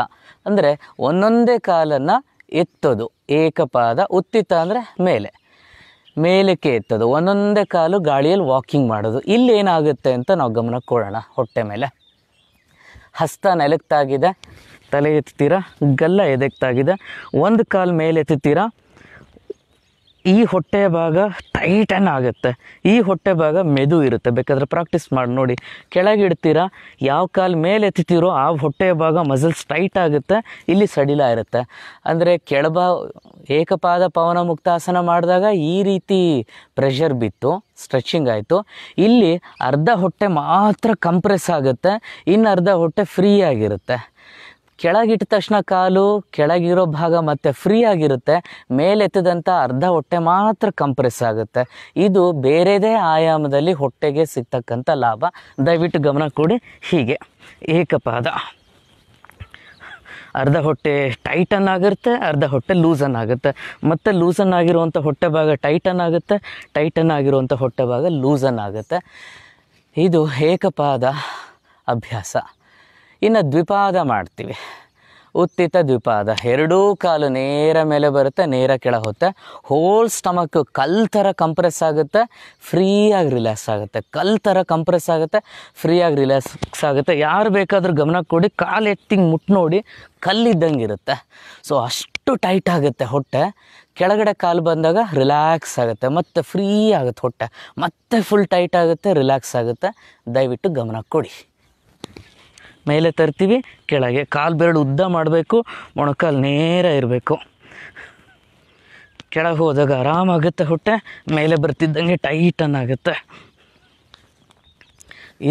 ಅಂದರೆ ಒಂದೊಂದೇ ಕಾಲನ್ನು ಎತ್ತೋದು ಏಕಪಾದ ಉತ್ತಿತ ಅಂದರೆ ಮೇಲೆ ಮೇಲಕ್ಕೆ ಎತ್ತೋದು ಒಂದೊಂದೇ ಕಾಲು ಗಾಳಿಯಲ್ಲಿ ವಾಕಿಂಗ್ ಮಾಡೋದು ಇಲ್ಲಿ ಏನಾಗುತ್ತೆ ಅಂತ ನಾವು ಗಮನಕ್ಕೆ ಕೊಡೋಣ ಹೊಟ್ಟೆ ಮೇಲೆ ಹಸ್ತ ನೆಲಕ್ತಾಗಿದೆ ತಲೆ ಎತ್ತೀರಾ ಗಲ್ಲ ಎದೆಕ್ತಾಗಿದೆ ಒಂದು ಕಾಲು ಮೇಲೆ ಎತ್ತೀರಾ ಈ ಹೊಟ್ಟೆಯ ಭಾಗ ಟೈಟನ್ ಆಗುತ್ತೆ ಈ ಹೊಟ್ಟೆ ಭಾಗ ಮೆದು ಇರುತ್ತೆ ಬೇಕಾದರೆ ಪ್ರಾಕ್ಟೀಸ್ ಮಾಡಿ ನೋಡಿ ಕೆಳಗೆ ಯಾವ ಕಾಲು ಮೇಲೆ ಎತ್ತಿತ್ತೀರೋ ಆ ಹೊಟ್ಟೆಯ ಭಾಗ ಮಸಲ್ಸ್ ಟೈಟ್ ಆಗುತ್ತೆ ಇಲ್ಲಿ ಸಡಿಲ ಇರುತ್ತೆ ಅಂದರೆ ಕೆಳಬ ಏಕಪಾದ ಪವನ ಮುಕ್ತಾಸನ ಮಾಡಿದಾಗ ಈ ರೀತಿ ಪ್ರೆಷರ್ ಬಿತ್ತು ಸ್ಟ್ರೆಚಿಂಗ್ ಆಯಿತು ಇಲ್ಲಿ ಅರ್ಧ ಹೊಟ್ಟೆ ಮಾತ್ರ ಕಂಪ್ರೆಸ್ ಆಗುತ್ತೆ ಇನ್ನು ಅರ್ಧ ಹೊಟ್ಟೆ ಫ್ರೀ ಆಗಿರುತ್ತೆ ಕೆಳಗಿಟ್ಟ ತಕ್ಷಣ ಕಾಲು ಕೆಳಗಿರೋ ಭಾಗ ಮತ್ತೆ ಫ್ರೀ ಆಗಿರುತ್ತೆ ಮೇಲೆತ್ತಿದಂಥ ಅರ್ಧ ಹೊಟ್ಟೆ ಮಾತ್ರ ಕಂಪ್ರೆಸ್ ಆಗುತ್ತೆ ಇದು ಬೇರೆದೇ ಆಯಾಮದಲ್ಲಿ ಹೊಟ್ಟೆಗೆ ಸಿಗ್ತಕ್ಕಂಥ ಲಾಭ ದಯವಿಟ್ಟು ಗಮನ ಕೊಡಿ ಹೀಗೆ ಏಕಪಾದ ಅರ್ಧ ಹೊಟ್ಟೆ ಟೈಟನ್ ಆಗಿರುತ್ತೆ ಅರ್ಧ ಹೊಟ್ಟೆ ಲೂಸನ್ ಆಗುತ್ತೆ ಮತ್ತು ಲೂಸನ್ ಆಗಿರುವಂಥ ಹೊಟ್ಟೆ ಭಾಗ ಟೈಟನ್ ಆಗುತ್ತೆ ಟೈಟನ್ ಆಗಿರುವಂಥ ಹೊಟ್ಟೆ ಭಾಗ ಲೂಸನ್ ಆಗುತ್ತೆ ಇದು ಏಕಪಾದ ಅಭ್ಯಾಸ ಇನ್ನು ದ್ವಿಪಾದ ಮಾಡ್ತೀವಿ ಉತ್ತಿತ ದ್ವಿಪಾದ ಎರಡೂ ಕಾಲು ನೇರ ಮೇಲೆ ಬರುತ್ತೆ ನೇರ ಕೆಳ ಹೋಗುತ್ತೆ ಹೋಲ್ ಸ್ಟಮಕ್ ಕಲ್ ಥರ ಕಂಪ್ರೆಸ್ ಆಗುತ್ತೆ ಫ್ರೀಯಾಗಿ ರಿಲ್ಯಾಕ್ಸ್ ಆಗುತ್ತೆ ಕಲ್ ಥರ ಕಂಪ್ರೆಸ್ ಆಗುತ್ತೆ ಫ್ರೀಯಾಗಿ ರಿಲ್ಯಾಕ್ಸ್ ಆಗುತ್ತೆ ಯಾರು ಬೇಕಾದರೂ ಗಮನ ಕೊಡಿ ಕಾಲು ಎತ್ತಿಂಗ್ ಮುಟ್ಟು ನೋಡಿ ಕಲ್ಲಿದ್ದಂಗೆ ಇರುತ್ತೆ ಸೊ ಅಷ್ಟು ಟೈಟ್ ಆಗುತ್ತೆ ಹೊಟ್ಟೆ ಕೆಳಗಡೆ ಕಾಲು ಬಂದಾಗ ರಿಲ್ಯಾಕ್ಸ್ ಆಗುತ್ತೆ ಮತ್ತು ಫ್ರೀ ಆಗುತ್ತೆ ಹೊಟ್ಟೆ ಮತ್ತೆ ಫುಲ್ ಟೈಟ್ ಆಗುತ್ತೆ ರಿಲ್ಯಾಕ್ಸ್ ಆಗುತ್ತೆ ದಯವಿಟ್ಟು ಗಮನ ಕೊಡಿ ಮೇಲೆ ತರ್ತೀವಿ ಕೆಳಗೆ ಕಾಲು ಬೆರಳು ಉದ್ದ ಮಾಡಬೇಕು ಮೊಣಕಾಲು ನೇರ ಇರಬೇಕು ಕೆಳಗೆ ಹೋದಾಗ ಆರಾಮಾಗುತ್ತೆ ಹೊಟ್ಟೆ ಮೇಲೆ ಬರ್ತಿದ್ದಂಗೆ ಆಗುತ್ತೆ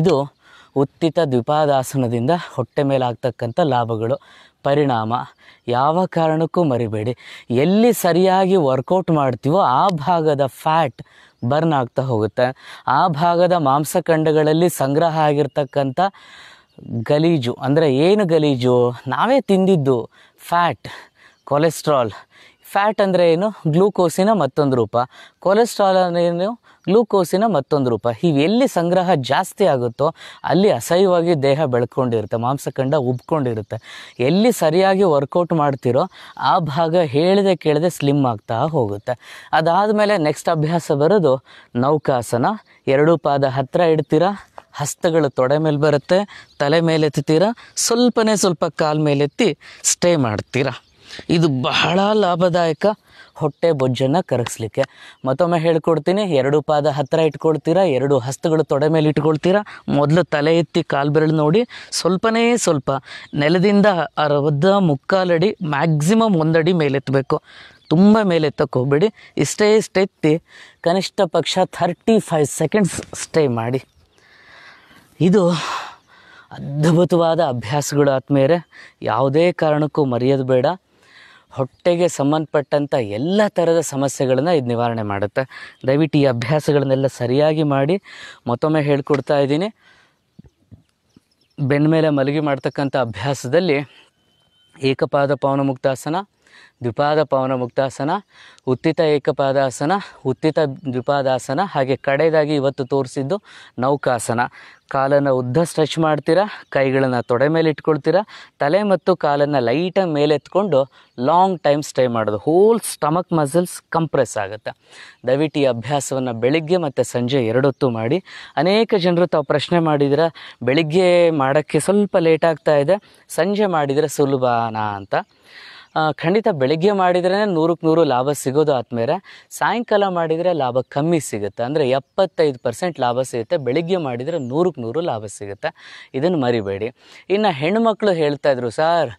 ಇದು ಉತ್ತಿತ ದ್ವಿಪಾದಾಸನದಿಂದ ಹೊಟ್ಟೆ ಮೇಲೆ ಆಗ್ತಕ್ಕಂಥ ಲಾಭಗಳು ಪರಿಣಾಮ ಯಾವ ಕಾರಣಕ್ಕೂ ಮರಿಬೇಡಿ ಎಲ್ಲಿ ಸರಿಯಾಗಿ ವರ್ಕೌಟ್ ಮಾಡ್ತೀವೋ ಆ ಭಾಗದ ಫ್ಯಾಟ್ ಬರ್ನ್ ಆಗ್ತಾ ಹೋಗುತ್ತೆ ಆ ಭಾಗದ ಮಾಂಸಖಂಡಗಳಲ್ಲಿ ಸಂಗ್ರಹ ಆಗಿರ್ತಕ್ಕಂಥ ಗಲೀಜು ಅಂದರೆ ಏನು ಗಲೀಜು ನಾವೇ ತಿಂದಿದ್ದು ಫ್ಯಾಟ್ ಕೊಲೆಸ್ಟ್ರಾಲ್ ಫ್ಯಾಟ್ ಅಂದರೆ ಏನು ಗ್ಲೂಕೋಸಿನ ಮತ್ತೊಂದು ರೂಪ ಕೊಲೆಸ್ಟ್ರಾಲ್ ಏನು ಗ್ಲೂಕೋಸಿನ ಮತ್ತೊಂದು ರೂಪ ಎಲ್ಲಿ ಸಂಗ್ರಹ ಜಾಸ್ತಿ ಆಗುತ್ತೋ ಅಲ್ಲಿ ಅಸಹ್ಯವಾಗಿ ದೇಹ ಬೆಳ್ಕೊಂಡಿರುತ್ತೆ ಮಾಂಸಖಂಡ ಉಬ್ಕೊಂಡಿರುತ್ತೆ ಎಲ್ಲಿ ಸರಿಯಾಗಿ ವರ್ಕೌಟ್ ಮಾಡ್ತಿರೋ ಆ ಭಾಗ ಹೇಳದೆ ಕೇಳದೆ ಸ್ಲಿಮ್ ಆಗ್ತಾ ಹೋಗುತ್ತೆ ಅದಾದಮೇಲೆ ನೆಕ್ಸ್ಟ್ ಅಭ್ಯಾಸ ಬರೋದು ನೌಕಾಸನ ಎರಡೂ ಪಾದ ಹತ್ತಿರ ಇಡ್ತೀರಾ ಹಸ್ತಗಳು ತೊಡೆ ಮೇಲೆ ಬರುತ್ತೆ ತಲೆ ಮೇಲೆ ಎತ್ತೀರಾ ಸ್ವಲ್ಪನೇ ಸ್ವಲ್ಪ ಕಾಲು ಮೇಲೆತ್ತಿ ಸ್ಟೇ ಮಾಡ್ತೀರಾ ಇದು ಬಹಳ ಲಾಭದಾಯಕ ಹೊಟ್ಟೆ ಬೊಜ್ಜನ್ನು ಕರಗಿಸ್ಲಿಕ್ಕೆ ಮತ್ತೊಮ್ಮೆ ಹೇಳ್ಕೊಡ್ತೀನಿ ಎರಡು ಪಾದ ಹತ್ತಿರ ಇಟ್ಕೊಳ್ತೀರಾ ಎರಡು ಹಸ್ತಗಳು ತೊಡೆ ಮೇಲೆ ಇಟ್ಕೊಳ್ತೀರಾ ಮೊದಲು ತಲೆ ಎತ್ತಿ ಕಾಲು ಬೆರಳು ನೋಡಿ ಸ್ವಲ್ಪನೇ ಸ್ವಲ್ಪ ನೆಲದಿಂದ ಅರ್ಧ ಮುಕ್ಕಾಲಡಿ ಮ್ಯಾಕ್ಸಿಮಮ್ ಒಂದಡಿ ಮೇಲೆತ್ತಬೇಕು ತುಂಬ ಮೇಲೆತ್ತಕ್ಕೆ ಹೋಗ್ಬೇಡಿ ಇಷ್ಟೇ ಇಷ್ಟೆತ್ತಿ ಕನಿಷ್ಠ ಪಕ್ಷ ಥರ್ಟಿ ಫೈವ್ ಸೆಕೆಂಡ್ಸ್ ಸ್ಟೇ ಮಾಡಿ ಇದು ಅದ್ಭುತವಾದ ಅಭ್ಯಾಸಗಳು ಆದಮೇಲೆ ಯಾವುದೇ ಕಾರಣಕ್ಕೂ ಮರೆಯೋದು ಬೇಡ ಹೊಟ್ಟೆಗೆ ಸಂಬಂಧಪಟ್ಟಂಥ ಎಲ್ಲ ಥರದ ಸಮಸ್ಯೆಗಳನ್ನು ಇದು ನಿವಾರಣೆ ಮಾಡುತ್ತೆ ದಯವಿಟ್ಟು ಈ ಅಭ್ಯಾಸಗಳನ್ನೆಲ್ಲ ಸರಿಯಾಗಿ ಮಾಡಿ ಮತ್ತೊಮ್ಮೆ ಹೇಳ್ಕೊಡ್ತಾ ಇದ್ದೀನಿ ಬೆನ್ನ ಮೇಲೆ ಮಲಗಿ ಮಾಡ್ತಕ್ಕಂಥ ಅಭ್ಯಾಸದಲ್ಲಿ ಏಕಪಾದ ಪವನ ಮುಕ್ತಾಸನ ದ್ವಿಪಾದ ಪವನ ಮುಕ್ತಾಸನ ಉತ್ತಿತ ಏಕಪಾದಾಸನ ಉತ್ತಿತ ದ್ವಿಪಾದಾಸನ ಹಾಗೆ ಕಡೆಯದಾಗಿ ಇವತ್ತು ತೋರಿಸಿದ್ದು ನೌಕಾಸನ ಕಾಲನ್ನು ಉದ್ದ ಸ್ಟ್ರೆಚ್ ಮಾಡ್ತೀರಾ ಕೈಗಳನ್ನು ತೊಡೆ ಮೇಲೆ ಇಟ್ಕೊಳ್ತೀರಾ ತಲೆ ಮತ್ತು ಕಾಲನ್ನು ಲೈಟಾಗಿ ಮೇಲೆತ್ಕೊಂಡು ಲಾಂಗ್ ಟೈಮ್ ಸ್ಟೇ ಮಾಡೋದು ಹೋಲ್ ಸ್ಟಮಕ್ ಮಸಲ್ಸ್ ಕಂಪ್ರೆಸ್ ಆಗುತ್ತೆ ದಯವಿಟ್ಟು ಈ ಅಭ್ಯಾಸವನ್ನು ಬೆಳಿಗ್ಗೆ ಮತ್ತು ಸಂಜೆ ಎರಡೊತ್ತು ಮಾಡಿ ಅನೇಕ ಜನರು ತಾವು ಪ್ರಶ್ನೆ ಮಾಡಿದ್ರೆ ಬೆಳಿಗ್ಗೆ ಮಾಡೋಕ್ಕೆ ಸ್ವಲ್ಪ ಲೇಟ್ ಆಗ್ತಾ ಇದೆ ಸಂಜೆ ಮಾಡಿದರೆ ಸುಲಭನಾ ಅಂತ ಖಂಡಿತ ಬೆಳಗ್ಗೆ ಮಾಡಿದ್ರೇ ನೂರಕ್ಕೆ ನೂರು ಲಾಭ ಸಿಗೋದು ಆದ್ಮೇಲೆ ಸಾಯಂಕಾಲ ಮಾಡಿದರೆ ಲಾಭ ಕಮ್ಮಿ ಸಿಗುತ್ತೆ ಅಂದರೆ ಎಪ್ಪತ್ತೈದು ಪರ್ಸೆಂಟ್ ಲಾಭ ಸಿಗುತ್ತೆ ಬೆಳಿಗ್ಗೆ ಮಾಡಿದರೆ ನೂರಕ್ಕೆ ನೂರು ಲಾಭ ಸಿಗುತ್ತೆ ಇದನ್ನು ಮರಿಬೇಡಿ ಇನ್ನು ಹೆಣ್ಮಕ್ಳು ಹೇಳ್ತಾಯಿದ್ರು ಸರ್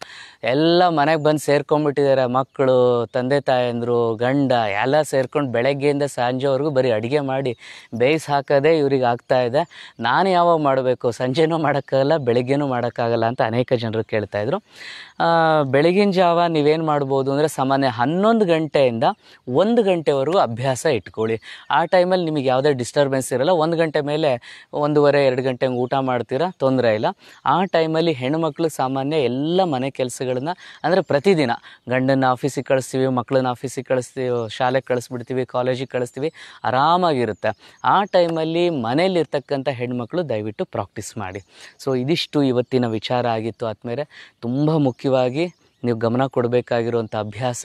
ಎಲ್ಲ ಮನೆಗೆ ಬಂದು ಸೇರ್ಕೊಂಡ್ಬಿಟ್ಟಿದ್ದಾರೆ ಮಕ್ಕಳು ತಂದೆ ತಾಯಂದರು ಗಂಡ ಎಲ್ಲ ಸೇರ್ಕೊಂಡು ಬೆಳಗ್ಗೆಯಿಂದ ಸಂಜೆವರೆಗೂ ಬರೀ ಅಡುಗೆ ಮಾಡಿ ಬೇಯಿಸ್ ಹಾಕೋದೇ ಇವ್ರಿಗೆ ಆಗ್ತಾಯಿದೆ ನಾನು ಯಾವಾಗ ಮಾಡಬೇಕು ಸಂಜೆನೂ ಮಾಡೋಕ್ಕಾಗಲ್ಲ ಬೆಳಗ್ಗೆನೂ ಮಾಡೋಕ್ಕಾಗಲ್ಲ ಅಂತ ಅನೇಕ ಜನರು ಕೇಳ್ತಾಯಿದ್ರು ಬೆಳಗಿನ ಜಾವ ನೀವೇನು ಮಾಡ್ಬೋದು ಅಂದರೆ ಸಾಮಾನ್ಯ ಹನ್ನೊಂದು ಗಂಟೆಯಿಂದ ಒಂದು ಗಂಟೆವರೆಗೂ ಅಭ್ಯಾಸ ಇಟ್ಕೊಳ್ಳಿ ಆ ಟೈಮಲ್ಲಿ ನಿಮಗೆ ಯಾವುದೇ ಡಿಸ್ಟರ್ಬೆನ್ಸ್ ಇರಲ್ಲ ಒಂದು ಗಂಟೆ ಮೇಲೆ ಒಂದೂವರೆ ಎರಡು ಗಂಟೆ ಹಂಗೆ ಊಟ ಮಾಡ್ತೀರಾ ತೊಂದರೆ ಇಲ್ಲ ಆ ಟೈಮಲ್ಲಿ ಹೆಣ್ಣುಮಕ್ಳು ಸಾಮಾನ್ಯ ಎಲ್ಲ ಮನೆ ಕೆಲಸಗಳನ್ನ ಅಂದರೆ ಪ್ರತಿದಿನ ಗಂಡನ ಆಫೀಸಿಗೆ ಕಳಿಸ್ತೀವಿ ಮಕ್ಕಳನ್ನ ಆಫೀಸಿಗೆ ಕಳಿಸ್ತೀವಿ ಶಾಲೆಗೆ ಕಳಿಸ್ಬಿಡ್ತೀವಿ ಕಾಲೇಜಿಗೆ ಕಳಿಸ್ತೀವಿ ಆರಾಮಾಗಿರುತ್ತೆ ಆ ಟೈಮಲ್ಲಿ ಮನೇಲಿರ್ತಕ್ಕಂಥ ಹೆಣ್ಮಕ್ಳು ದಯವಿಟ್ಟು ಪ್ರಾಕ್ಟೀಸ್ ಮಾಡಿ ಸೊ ಇದಿಷ್ಟು ಇವತ್ತಿನ ವಿಚಾರ ಆಗಿತ್ತು ಆದಮೇಲೆ ತುಂಬ ಮುಖ್ಯ ಮುಖ್ಯವಾಗಿ ನೀವು ಗಮನ ಕೊಡಬೇಕಾಗಿರುವಂಥ ಅಭ್ಯಾಸ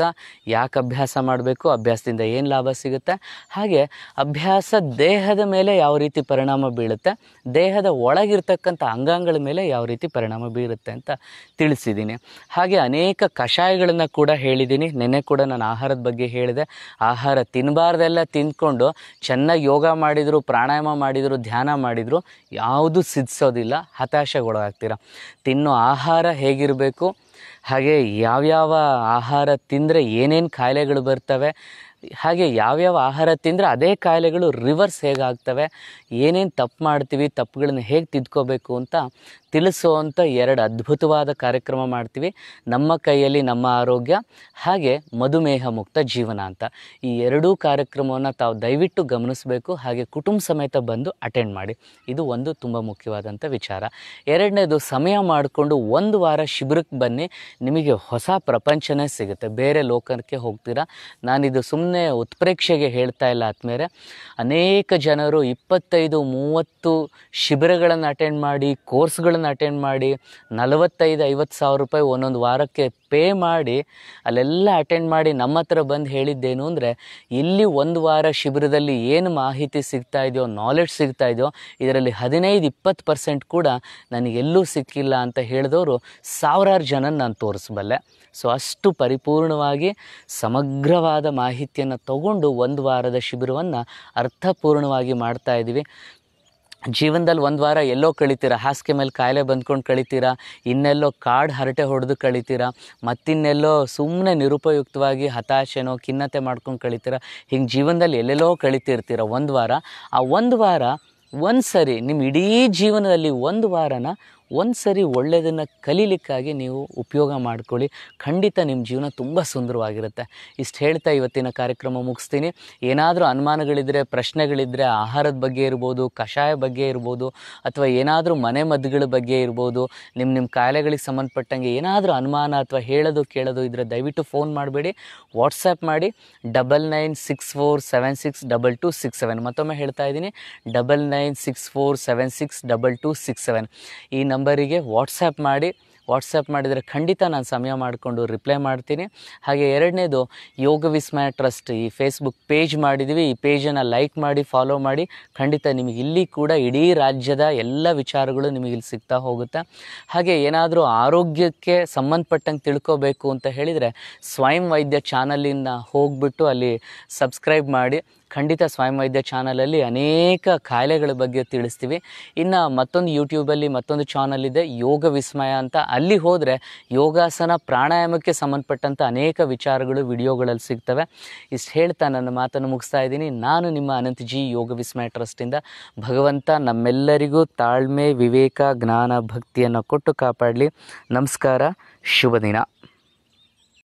ಯಾಕೆ ಅಭ್ಯಾಸ ಮಾಡಬೇಕು ಅಭ್ಯಾಸದಿಂದ ಏನು ಲಾಭ ಸಿಗುತ್ತೆ ಹಾಗೆ ಅಭ್ಯಾಸ ದೇಹದ ಮೇಲೆ ಯಾವ ರೀತಿ ಪರಿಣಾಮ ಬೀಳುತ್ತೆ ದೇಹದ ಒಳಗಿರ್ತಕ್ಕಂಥ ಅಂಗಾಂಗಗಳ ಮೇಲೆ ಯಾವ ರೀತಿ ಪರಿಣಾಮ ಬೀರುತ್ತೆ ಅಂತ ತಿಳಿಸಿದ್ದೀನಿ ಹಾಗೆ ಅನೇಕ ಕಷಾಯಗಳನ್ನು ಕೂಡ ಹೇಳಿದ್ದೀನಿ ನೆನೆ ಕೂಡ ನಾನು ಆಹಾರದ ಬಗ್ಗೆ ಹೇಳಿದೆ ಆಹಾರ ತಿನ್ನಬಾರ್ದೆಲ್ಲ ತಿಂದ್ಕೊಂಡು ಚೆನ್ನಾಗಿ ಯೋಗ ಮಾಡಿದರು ಪ್ರಾಣಾಯಾಮ ಮಾಡಿದರು ಧ್ಯಾನ ಮಾಡಿದರು ಯಾವುದೂ ಸಿದ್ಧಿಸೋದಿಲ್ಲ ಹತಾಶೆಗೊಳಗಾಗ್ತೀರ ತಿನ್ನೋ ಆಹಾರ ಹೇಗಿರಬೇಕು ಹಾಗೆ ಯಾವ್ಯಾವ ಆಹಾರ ತಿಂದರೆ ಏನೇನು ಕಾಯಿಲೆಗಳು ಬರ್ತವೆ ಹಾಗೆ ಯಾವ್ಯಾವ ಆಹಾರ ತಿಂದರೆ ಅದೇ ಕಾಯಿಲೆಗಳು ರಿವರ್ಸ್ ಹೇಗಾಗ್ತವೆ ಏನೇನು ತಪ್ಪು ಮಾಡ್ತೀವಿ ತಪ್ಪುಗಳನ್ನ ಹೇಗೆ ತಿದ್ಕೋಬೇಕು ಅಂತ ತಿಳಿಸುವಂಥ ಎರಡು ಅದ್ಭುತವಾದ ಕಾರ್ಯಕ್ರಮ ಮಾಡ್ತೀವಿ ನಮ್ಮ ಕೈಯಲ್ಲಿ ನಮ್ಮ ಆರೋಗ್ಯ ಹಾಗೆ ಮಧುಮೇಹ ಮುಕ್ತ ಜೀವನ ಅಂತ ಈ ಎರಡೂ ಕಾರ್ಯಕ್ರಮವನ್ನು ತಾವು ದಯವಿಟ್ಟು ಗಮನಿಸಬೇಕು ಹಾಗೆ ಕುಟುಂಬ ಸಮೇತ ಬಂದು ಅಟೆಂಡ್ ಮಾಡಿ ಇದು ಒಂದು ತುಂಬ ಮುಖ್ಯವಾದಂಥ ವಿಚಾರ ಎರಡನೇದು ಸಮಯ ಮಾಡಿಕೊಂಡು ಒಂದು ವಾರ ಶಿಬಿರಕ್ಕೆ ಬನ್ನಿ ನಿಮಗೆ ಹೊಸ ಪ್ರಪಂಚನೇ ಸಿಗುತ್ತೆ ಬೇರೆ ಲೋಕಕ್ಕೆ ಹೋಗ್ತೀರಾ ನಾನಿದು ಸುಮ್ಮನೆ ಉತ್ಪ್ರೇಕ್ಷೆಗೆ ಹೇಳ್ತಾ ಇಲ್ಲ ಆದ್ಮೇಲೆ ಅನೇಕ ಜನರು ಇಪ್ಪತ್ತೈದು ಮೂವತ್ತು ಶಿಬಿರಗಳನ್ನು ಅಟೆಂಡ್ ಮಾಡಿ ಕೋರ್ಸ್ಗಳು ಅಟೆಂಡ್ ಮಾಡಿ ನಲವತ್ತೈದು ಐವತ್ತು ಸಾವಿರ ರೂಪಾಯಿ ಒಂದೊಂದು ವಾರಕ್ಕೆ ಪೇ ಮಾಡಿ ಅಲ್ಲೆಲ್ಲ ಅಟೆಂಡ್ ಮಾಡಿ ನಮ್ಮ ಹತ್ರ ಬಂದು ಹೇಳಿದ್ದೇನು ಅಂದರೆ ಇಲ್ಲಿ ಒಂದು ವಾರ ಶಿಬಿರದಲ್ಲಿ ಏನು ಮಾಹಿತಿ ಸಿಗ್ತಾ ಇದೆಯೋ ನಾಲೆಡ್ಜ್ ಸಿಗ್ತಾ ಇದೆಯೋ ಇದರಲ್ಲಿ ಹದಿನೈದು ಇಪ್ಪತ್ತು ಪರ್ಸೆಂಟ್ ಕೂಡ ಎಲ್ಲೂ ಸಿಕ್ಕಿಲ್ಲ ಅಂತ ಹೇಳಿದವರು ಸಾವಿರಾರು ಜನ ನಾನು ತೋರಿಸಬಲ್ಲೆ ಸೊ ಅಷ್ಟು ಪರಿಪೂರ್ಣವಾಗಿ ಸಮಗ್ರವಾದ ಮಾಹಿತಿಯನ್ನು ತಗೊಂಡು ಒಂದು ವಾರದ ಶಿಬಿರವನ್ನು ಅರ್ಥಪೂರ್ಣವಾಗಿ ಮಾಡ್ತಾ ಇದ್ದೀವಿ ಜೀವನದಲ್ಲಿ ಒಂದು ವಾರ ಎಲ್ಲೋ ಕಳಿತೀರ ಹಾಸಿಗೆ ಮೇಲೆ ಕಾಯಿಲೆ ಬಂದ್ಕೊಂಡು ಕಳಿತೀರಾ ಇನ್ನೆಲ್ಲೋ ಕಾಡು ಹರಟೆ ಹೊಡೆದು ಕಳಿತೀರ ಮತ್ತಿನ್ನೆಲ್ಲೋ ಸುಮ್ಮನೆ ನಿರುಪಯುಕ್ತವಾಗಿ ಹತಾಶೆನೋ ಖಿನ್ನತೆ ಮಾಡ್ಕೊಂಡು ಕಳಿತೀರ ಹಿಂಗೆ ಜೀವನದಲ್ಲಿ ಎಲ್ಲೆಲ್ಲೋ ಕಳಿತಿರ್ತೀರ ಒಂದು ವಾರ ಆ ಒಂದು ವಾರ ಒಂದು ಸರಿ ನಿಮ್ಮ ಇಡೀ ಜೀವನದಲ್ಲಿ ಒಂದು ವಾರನ ಒಂದು ಸರಿ ಒಳ್ಳೆಯದನ್ನು ಕಲೀಲಿಕ್ಕಾಗಿ ನೀವು ಉಪಯೋಗ ಮಾಡ್ಕೊಳ್ಳಿ ಖಂಡಿತ ನಿಮ್ಮ ಜೀವನ ತುಂಬ ಸುಂದರವಾಗಿರುತ್ತೆ ಇಷ್ಟು ಹೇಳ್ತಾ ಇವತ್ತಿನ ಕಾರ್ಯಕ್ರಮ ಮುಗಿಸ್ತೀನಿ ಏನಾದರೂ ಅನುಮಾನಗಳಿದ್ದರೆ ಪ್ರಶ್ನೆಗಳಿದ್ದರೆ ಆಹಾರದ ಬಗ್ಗೆ ಇರ್ಬೋದು ಕಷಾಯ ಬಗ್ಗೆ ಇರ್ಬೋದು ಅಥವಾ ಏನಾದರೂ ಮನೆ ಮದ್ದುಗಳ ಬಗ್ಗೆ ಇರ್ಬೋದು ನಿಮ್ಮ ನಿಮ್ಮ ಕಾಯಿಲೆಗಳಿಗೆ ಸಂಬಂಧಪಟ್ಟಂಗೆ ಏನಾದರೂ ಅನುಮಾನ ಅಥವಾ ಹೇಳೋದು ಕೇಳೋದು ಇದ್ದರೆ ದಯವಿಟ್ಟು ಫೋನ್ ಮಾಡಬೇಡಿ ವಾಟ್ಸಪ್ ಮಾಡಿ double nine six four seven six double two six seven ಮತ್ತೊಮ್ಮೆ ಹೇಳ್ತಾ ಇದ್ದೀನಿ double nine six four seven six double two six seven ಈ ನಂಬರಿಗೆ ವಾಟ್ಸಪ್ ಮಾಡಿ ವಾಟ್ಸಪ್ ಮಾಡಿದರೆ ಖಂಡಿತ ನಾನು ಸಮಯ ಮಾಡಿಕೊಂಡು ರಿಪ್ಲೈ ಮಾಡ್ತೀನಿ ಹಾಗೆ ಎರಡನೇದು ಯೋಗ ವಿಸ್ಮಯ ಟ್ರಸ್ಟ್ ಈ ಫೇಸ್ಬುಕ್ ಪೇಜ್ ಮಾಡಿದ್ವಿ ಈ ಪೇಜನ್ನು ಲೈಕ್ ಮಾಡಿ ಫಾಲೋ ಮಾಡಿ ಖಂಡಿತ ನಿಮಗೆ ಇಲ್ಲಿ ಕೂಡ ಇಡೀ ರಾಜ್ಯದ ಎಲ್ಲ ವಿಚಾರಗಳು ನಿಮಗೆ ಇಲ್ಲಿ ಸಿಗ್ತಾ ಹೋಗುತ್ತೆ ಹಾಗೆ ಏನಾದರೂ ಆರೋಗ್ಯಕ್ಕೆ ಸಂಬಂಧಪಟ್ಟಂಗೆ ತಿಳ್ಕೋಬೇಕು ಅಂತ ಹೇಳಿದರೆ ಸ್ವಯಂ ವೈದ್ಯ ಚಾನಲಿಂದ ಹೋಗ್ಬಿಟ್ಟು ಅಲ್ಲಿ ಸಬ್ಸ್ಕ್ರೈಬ್ ಮಾಡಿ ಖಂಡಿತ ಸ್ವಯಂ ವೈದ್ಯ ಚಾನಲಲ್ಲಿ ಅನೇಕ ಕಾಯಿಲೆಗಳ ಬಗ್ಗೆ ತಿಳಿಸ್ತೀವಿ ಇನ್ನು ಮತ್ತೊಂದು ಯೂಟ್ಯೂಬಲ್ಲಿ ಮತ್ತೊಂದು ಚಾನಲ್ ಇದೆ ಯೋಗ ವಿಸ್ಮಯ ಅಂತ ಅಲ್ಲಿ ಹೋದರೆ ಯೋಗಾಸನ ಪ್ರಾಣಾಯಾಮಕ್ಕೆ ಸಂಬಂಧಪಟ್ಟಂಥ ಅನೇಕ ವಿಚಾರಗಳು ವಿಡಿಯೋಗಳಲ್ಲಿ ಸಿಗ್ತವೆ ಇಷ್ಟು ಹೇಳ್ತಾ ನನ್ನ ಮಾತನ್ನು ಮುಗಿಸ್ತಾ ಇದ್ದೀನಿ ನಾನು ನಿಮ್ಮ ಅನಂತಜಿ ಜಿ ಯೋಗ ವಿಸ್ಮಯ ಟ್ರಸ್ಟಿಂದ ಭಗವಂತ ನಮ್ಮೆಲ್ಲರಿಗೂ ತಾಳ್ಮೆ ವಿವೇಕ ಜ್ಞಾನ ಭಕ್ತಿಯನ್ನು ಕೊಟ್ಟು ಕಾಪಾಡಲಿ ನಮಸ್ಕಾರ ಶುಭ ದಿನ